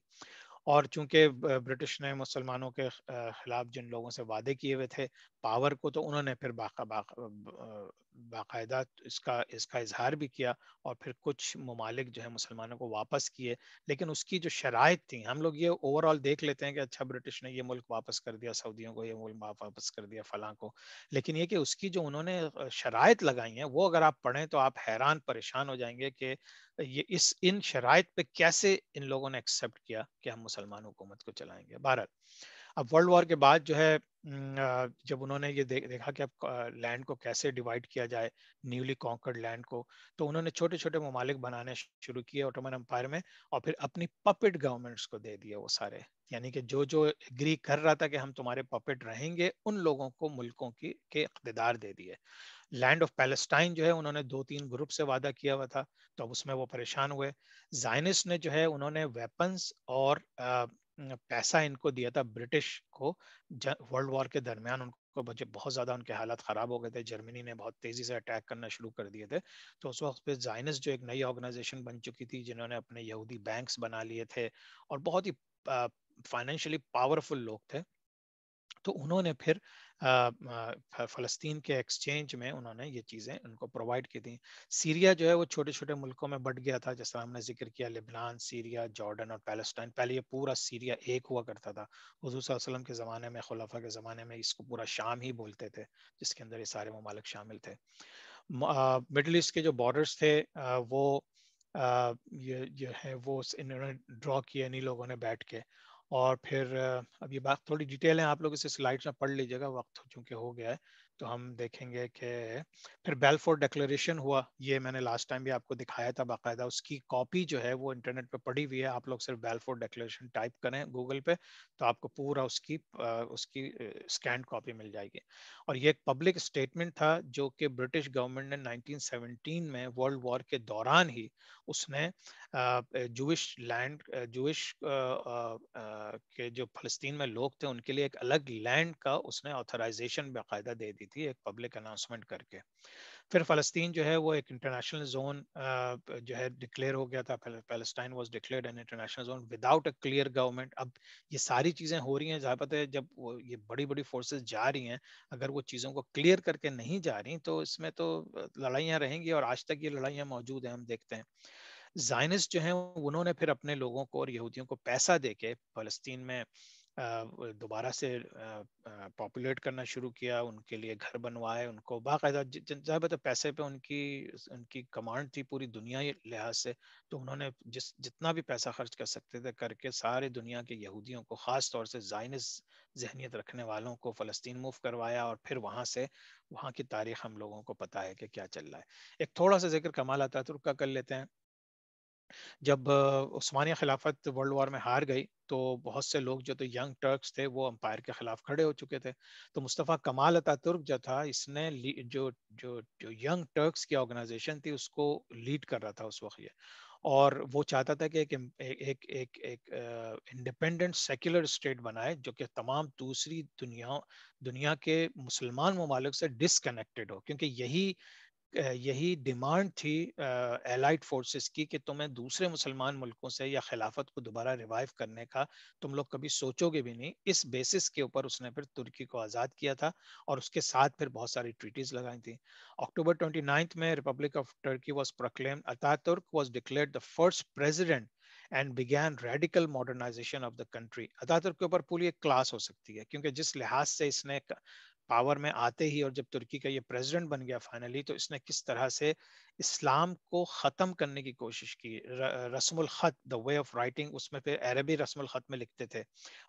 और चूंकि ब्रिटिश ने मुसलमानों के ख़िलाफ़ जिन लोगों से वादे किए हुए थे पावर को तो उन्होंने फिर बाकायदा इसका इसका इजहार भी किया और फिर कुछ ममालिक जो है मुसलमानों को वापस किए लेकिन उसकी जो शराय थी हम लोग ये ओवरऑल देख लेते हैं कि अच्छा ब्रिटिश ने ये मुल्क वापस कर दिया सऊदियों को ये मुल्क वापस कर दिया फलां को लेकिन ये कि उसकी जो उन्होंने शराय लगाई हैं वो अगर आप पढ़ें तो आप हैरान परेशान हो जाएंगे कि ये इस इन शराय पर कैसे इन लोगों ने एक्सेप्ट किया कि हम मुसलमान हुकूमत को चलाएंगे भारत अब वर्ल्ड वॉर के बाद जो है जब उन्होंने ये दे, देखा कि अब लैंड को कैसे डिवाइड किया जाए न्यूली कॉन्कर्ड लैंड को तो उन्होंने छोटे छोटे ममालिक बनाने शुरू किए ऑटोमन अम्पायर में और फिर अपनी पपेट गवर्नमेंट्स को दे दिए वो सारे यानी कि जो जो एग्री कर रहा था कि हम तुम्हारे पपेट रहेंगे उन लोगों को मुल्कों की के इकतदार दे दिए लैंड ऑफ पैलेस्टाइन जो है उन्होंने दो तीन ग्रुप से वादा किया हुआ था तो अब उसमें वो परेशान हुए जाइनिस ने जो है उन्होंने वेपन्स और पैसा इनको दिया था ब्रिटिश को वर्ल्ड वॉर के दरमियान उनको बच्चे बहुत ज्यादा उनके हालात खराब हो गए थे जर्मनी ने बहुत तेजी से अटैक करना शुरू कर दिए थे तो उस वक्त पे जाइनस जो एक नई ऑर्गेनाइजेशन बन चुकी थी जिन्होंने अपने यहूदी बैंक्स बना लिए थे और बहुत ही फाइनेंशियली पावरफुल लोग थे तो उन्होंने फिर फ़लस्तीन के एक्सचेंज में उन्होंने ये चीज़ें उनको प्रोवाइड की थी सीरिया जो है वो छोटे छोटे मुल्कों में बट गया था जैसा हमने जिक्र किया लिबनान सीरिया जॉर्डन और पैलेस्टाइन पहले ये पूरा सीरिया एक हुआ करता था हजूसम के ज़माने में खुलाफा के ज़माने में इसको पूरा शाम ही बोलते थे जिसके अंदर ये सारे ममालिक शामिल थे मिडल ईस्ट के जो बॉर्डर्स थे वो ये जो है वो इन्होंने ड्रॉ किए इन्हीं लोगों ने बैठ के और फिर अब ये बात थोड़ी डिटेल है आप लोग इसे स्लाइड्स में पढ़ लीजिएगा वक्त चूंकि हो गया है तो हम देखेंगे कि फिर बेलफोर डिक्लेरेशन हुआ ये मैंने लास्ट टाइम भी आपको दिखाया था बाकायदा उसकी कॉपी जो है वो इंटरनेट पे पड़ी हुई है आप लोग सिर्फ बेलफोर डिक्लेरेशन टाइप करें गूगल पे तो आपको पूरा उसकी उसकी स्कैन कॉपी मिल जाएगी और ये एक पब्लिक स्टेटमेंट था जो कि ब्रिटिश गवर्नमेंट ने नाइनटीन में वर्ल्ड वॉर के दौरान ही उसने जूश लैंड जूश के जो फलस्तीन में लोग थे उनके लिए एक अलग लैंड का उसने ऑथराइजेशन बाकायदा दे दी थी एक पब्लिक अनाउंसमेंट करके फिर फ़लस्तीन जो है वो एक इंटरनेशनल जोन जो है डिक्लेयर हो गया था Palestine was declared an international zone without a clear government अब ये सारी चीज़ें हो रही हैं जहाँ पता है जब वो ये बड़ी बड़ी फोर्सेज जा रही हैं अगर वो चीज़ों को क्लियर करके नहीं जा रही तो इसमें तो लड़ाइयाँ रहेंगी और आज तक ये लड़ाइयाँ मौजूद हैं हम देखते हैं जाइनस जो हैं उन्होंने फिर अपने लोगों को और यहूदियों को पैसा दे के फलस्तीन में दोबारा से पॉपुलेट करना शुरू किया उनके लिए घर बनवाए उनको बाकायदा जाहिर तो पैसे पे उनकी उनकी कमांड थी पूरी दुनिया लिहाज से तो उन्होंने जिस जितना भी पैसा खर्च कर सकते थे करके सारे दुनिया के यहूदियों को ख़ास तौर से जाइनस जहनीत रखने वालों को फ़लस्तीन मूव करवाया और फिर वहाँ से वहाँ की तारीख हम लोगों को पता है कि क्या चल रहा है एक थोड़ा सा जिक्र कमाल आता तुर्क का कर लेते हैं जब उस्मानिया खिलाफत वर्ल्ड वॉर में हार गई तो बहुत से लोग जो तो यंग टर्क्स थे वो अम्पायर के खिलाफ खड़े हो चुके थे तो मुस्तफ़ा कमाल अता तुर्क जो था इसने जो जो जो यंग टर्क्स की ऑर्गेनाइजेशन थी उसको लीड कर रहा था उस वक्त ये और वो चाहता था कि एक एक एक एक इंडिपेंडेंट सेक्युलर स्टेट बनाए जो कि तमाम दूसरी दुनिया दुनिया के मुसलमान ममालिक से डिसकनेक्टेड हो क्योंकि यही यही डिमांड थी एलाइड फोर्सेस की कि तुम्हें दूसरे मुसलमान मुल्कों से या खिलाफत को दोबारा रिवाइव करने का तुम लोग कभी सोचोगे भी नहीं इस बेसिस के ऊपर उसने फिर तुर्की को आज़ाद किया था और उसके साथ फिर बहुत सारी ट्रीटीज लगाई थी अक्टूबर ट्वेंटी में republic of Turkey was proclaim Ataturk was declare the first president and began radical modernization of the country Ataturk के ऊपर पूरी एक क्लास हो सकती है क्योंकि जिस लिहाज से इसने पावर में आते ही और जब तुर्की का ये प्रेसिडेंट बन गया फाइनली तो इसने किस तरह से इस्लाम को ख़त्म करने की कोशिश की रस्म ख़त द वे ऑफ राइटिंग उसमें फिर अरबी रस्म ख़त में लिखते थे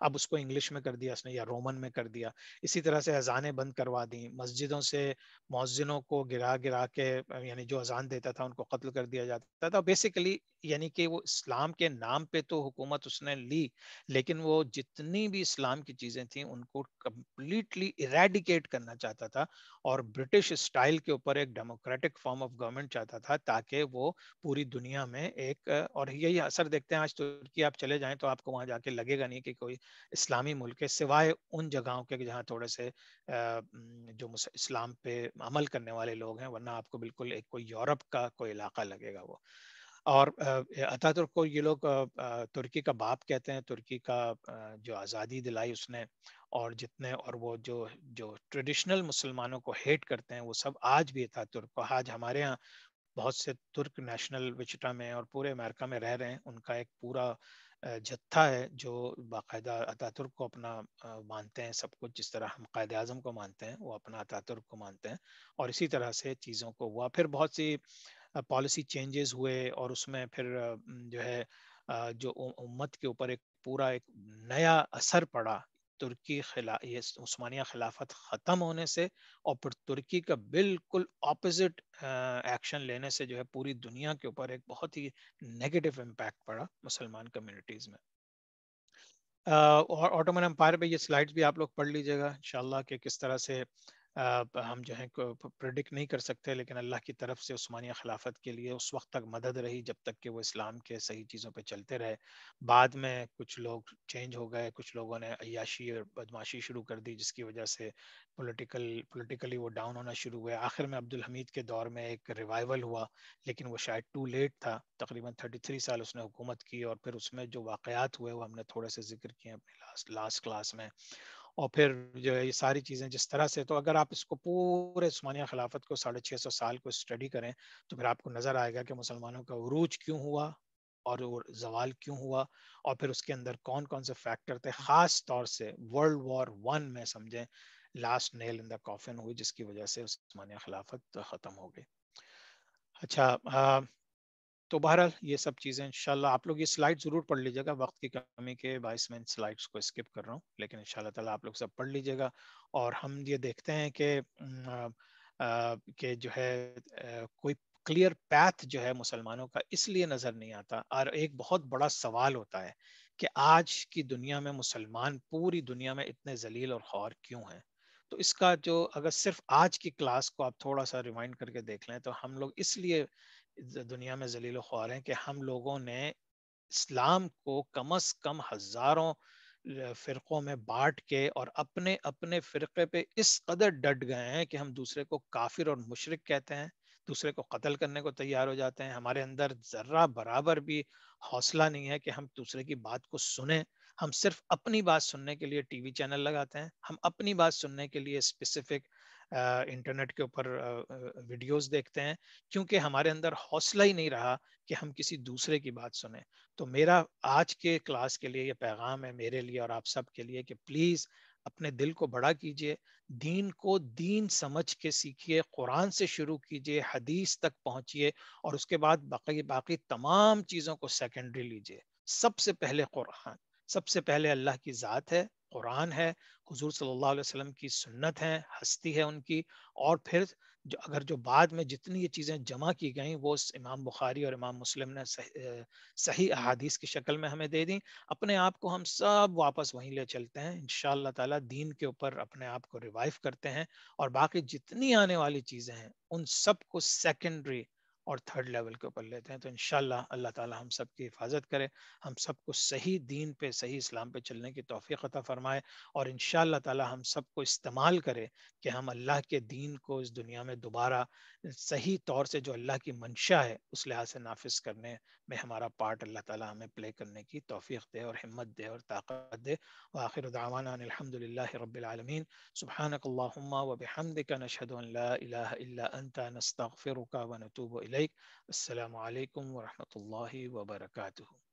अब उसको इंग्लिश में कर दिया उसने या रोमन में कर दिया इसी तरह से अजानें बंद करवा दी मस्जिदों से मौजिनों को गिरा गिरा के यानी जो अजान देता था उनको कत्ल कर दिया जाता था बेसिकली यानी कि वो इस्लाम के नाम पे तो हुकूमत उसने ली लेकिन वो जितनी भी इस्लाम की चीज़ें थी उनको कम्प्लीटली इरेडिकेट करना चाहता था और ब्रिटिश स्टाइल के ऊपर एक डेमोक्रेटिक फॉर्म ऑफ गवर्नमेंट चाहता था ताकि वो पूरी दुनिया में एक और यही असर देखते हैं आज तुर्की आप चले जाएं तो आपको वहां जाके लगेगा नहीं कि कोई इस्लामी मुल्क है सिवाय उन जगहों के जहाँ थोड़े से जो इस्लाम पे अमल करने वाले लोग हैं वरना आपको बिल्कुल एक कोई यूरोप का कोई इलाका लगेगा वो और अतातुर्क को ये लोग तुर्की का बाप कहते हैं तुर्की का जो आज़ादी दिलाई उसने और जितने और वो जो जो ट्रेडिशनल मुसलमानों को हेट करते हैं वो सब आज भी अतातुर्क को आज हमारे यहाँ बहुत से तुर्क नेशनल विचिटा में और पूरे अमेरिका में रह रहे हैं उनका एक पूरा जत्था है जो बाकायदा अतातुर्क को अपना मानते हैं सब कुछ जिस तरह हम कायद अजम को मानते हैं वो अपना अतातुर्क को मानते हैं और इसी तरह से चीज़ों को हुआ फिर बहुत सी पॉलिसी चेंजेस हुए और उसमें फिर जो है जो उम्मत के ऊपर एक पूरा एक नया असर पड़ा तुर्की खिलास्मानिया खिलाफत ख़त्म होने से और तुर्की का बिल्कुल अपोजिट एक्शन लेने से जो है पूरी दुनिया के ऊपर एक बहुत ही नेगेटिव इम्पैक्ट पड़ा मुसलमान कम्यूनिटीज में और ऑटोमन एम्पायर पे ये स्लाइड्स भी आप लोग पढ़ लीजिएगा इन कि किस तरह से हम जो है प्रडिक्ट नहीं कर सकते लेकिन अल्लाह की तरफ से उस्मानिया खिलाफत के लिए उस वक्त तक मदद रही जब तक कि वो इस्लाम के सही चीज़ों पर चलते रहे बाद में कुछ लोग चेंज हो गए कुछ लोगों ने अयाशी और बदमाशी शुरू कर दी जिसकी वजह से पोलिटिकल पोलिटिकली वो डाउन होना शुरू हुआ आखिर में अब्दुल हमीद के दौर में एक रिवाइवल हुआ लेकिन वो शायद टू लेट था तकरीबन थर्टी थ्री साल उसने हुकूमत की और फिर उसमें जो वाक़ात हुए वो हमने थोड़े से जिक्र किए अपने लास्ट लास्ट क्लास में और फिर जो है ये सारी चीज़ें जिस तरह से तो अगर आप इसको पूरे स्मानिया खिलाफत को साढ़े छः सौ साल को स्टडी करें तो फिर आपको नज़र आएगा कि मुसलमानों का रूज क्यों हुआ और जवाल क्यों हुआ और फिर उसके अंदर कौन कौन से फैक्टर थे ख़ास तौर से वर्ल्ड वॉर वन में समझें last nail in the coffin हुई जिसकी वजह से उस्मानिया खिलाफत ख़त्म हो गई अच्छा तो बहरहाल ये सब चीज़ें इंशाल्लाह आप लोग ये स्लाइड ज़रूर पढ़ लीजिएगा वक्त की कमी के बायस मैं स्लाइड्स को स्किप कर रहा हूँ लेकिन इंशाल्लाह ताला आप लोग सब पढ़ लीजिएगा और हम ये देखते हैं कि जो है आ, कोई क्लियर पैथ जो है मुसलमानों का इसलिए नज़र नहीं आता और एक बहुत बड़ा सवाल होता है कि आज की दुनिया में मुसलमान पूरी दुनिया में इतने जलील और खौर क्यों हैं तो इसका जो अगर सिर्फ आज की क्लास को आप थोड़ा सा रिमाइंड करके देख लें तो हम लोग इसलिए दुनिया में जलील ख्वार हैं कि हम लोगों ने इस्लाम को कम अज कम हजारों फ़िरक़ों में बांट के और अपने अपने फ़िरक़े पे इस कदर डट गए हैं कि हम दूसरे को काफिर और मुशरक कहते हैं दूसरे को कत्ल करने को तैयार हो जाते हैं हमारे अंदर ज़र्रा बराबर भी हौसला नहीं है कि हम दूसरे की बात को सुने हम सिर्फ अपनी बात सुनने के लिए टीवी चैनल लगाते हैं हम अपनी बात सुनने के लिए स्पेसिफिक इंटरनेट के ऊपर वीडियोस देखते हैं क्योंकि हमारे अंदर हौसला ही नहीं रहा कि हम किसी दूसरे की बात सुने तो मेरा आज के क्लास के लिए ये पैगाम है मेरे लिए और आप सब के लिए कि प्लीज़ अपने दिल को बड़ा कीजिए दीन को दीन समझ के सीखिए कुरान से शुरू कीजिए हदीस तक पहुंचिए और उसके बाद बाकी बाकी तमाम चीज़ों को सेकेंडरी लीजिए सबसे पहले कुरान सबसे पहले अल्लाह की ज़ात है कुरान है हुजूर सल्लल्लाहु अलैहि वसल्लम की सुन्नत है हस्ती है उनकी और फिर जो अगर जो बाद में जितनी ये चीज़ें जमा की गई वो इमाम बुखारी और इमाम मुस्लिम ने सही, सही अहादीस की शक्ल में हमें दे दी अपने आप को हम सब वापस वहीं ले चलते हैं इन ताला दीन के ऊपर अपने आप को रिवाइव करते हैं और बाकी जितनी आने वाली चीज़ें हैं उन सब को सेकेंडरी और थर्ड लेवल के ऊपर लेते हैं तो इन अल्लाह ताला हम सब की हिफाजत करे हम सबको सही दीन पे सही इस्लाम पे चलने की तोफ़ी अता फ़रमाए और इन ताला हम सबको इस्तेमाल करे कि हम अल्लाह के दीन को इस दुनिया में दोबारा सही तौर से जो अल्लाह की मंशा है उस लिहाज से नाफिज करने में हमारा पार्ट अल्लाह ताला हमें प्ले करने की तोफ़ी दे और हिम्मत दे और ताकत दे आखिर दावाना रबालमीन सुबहानक नशद अल्लाह अंत नस्तफ़िर إليك السلام عليكم ورحمة الله وبركاته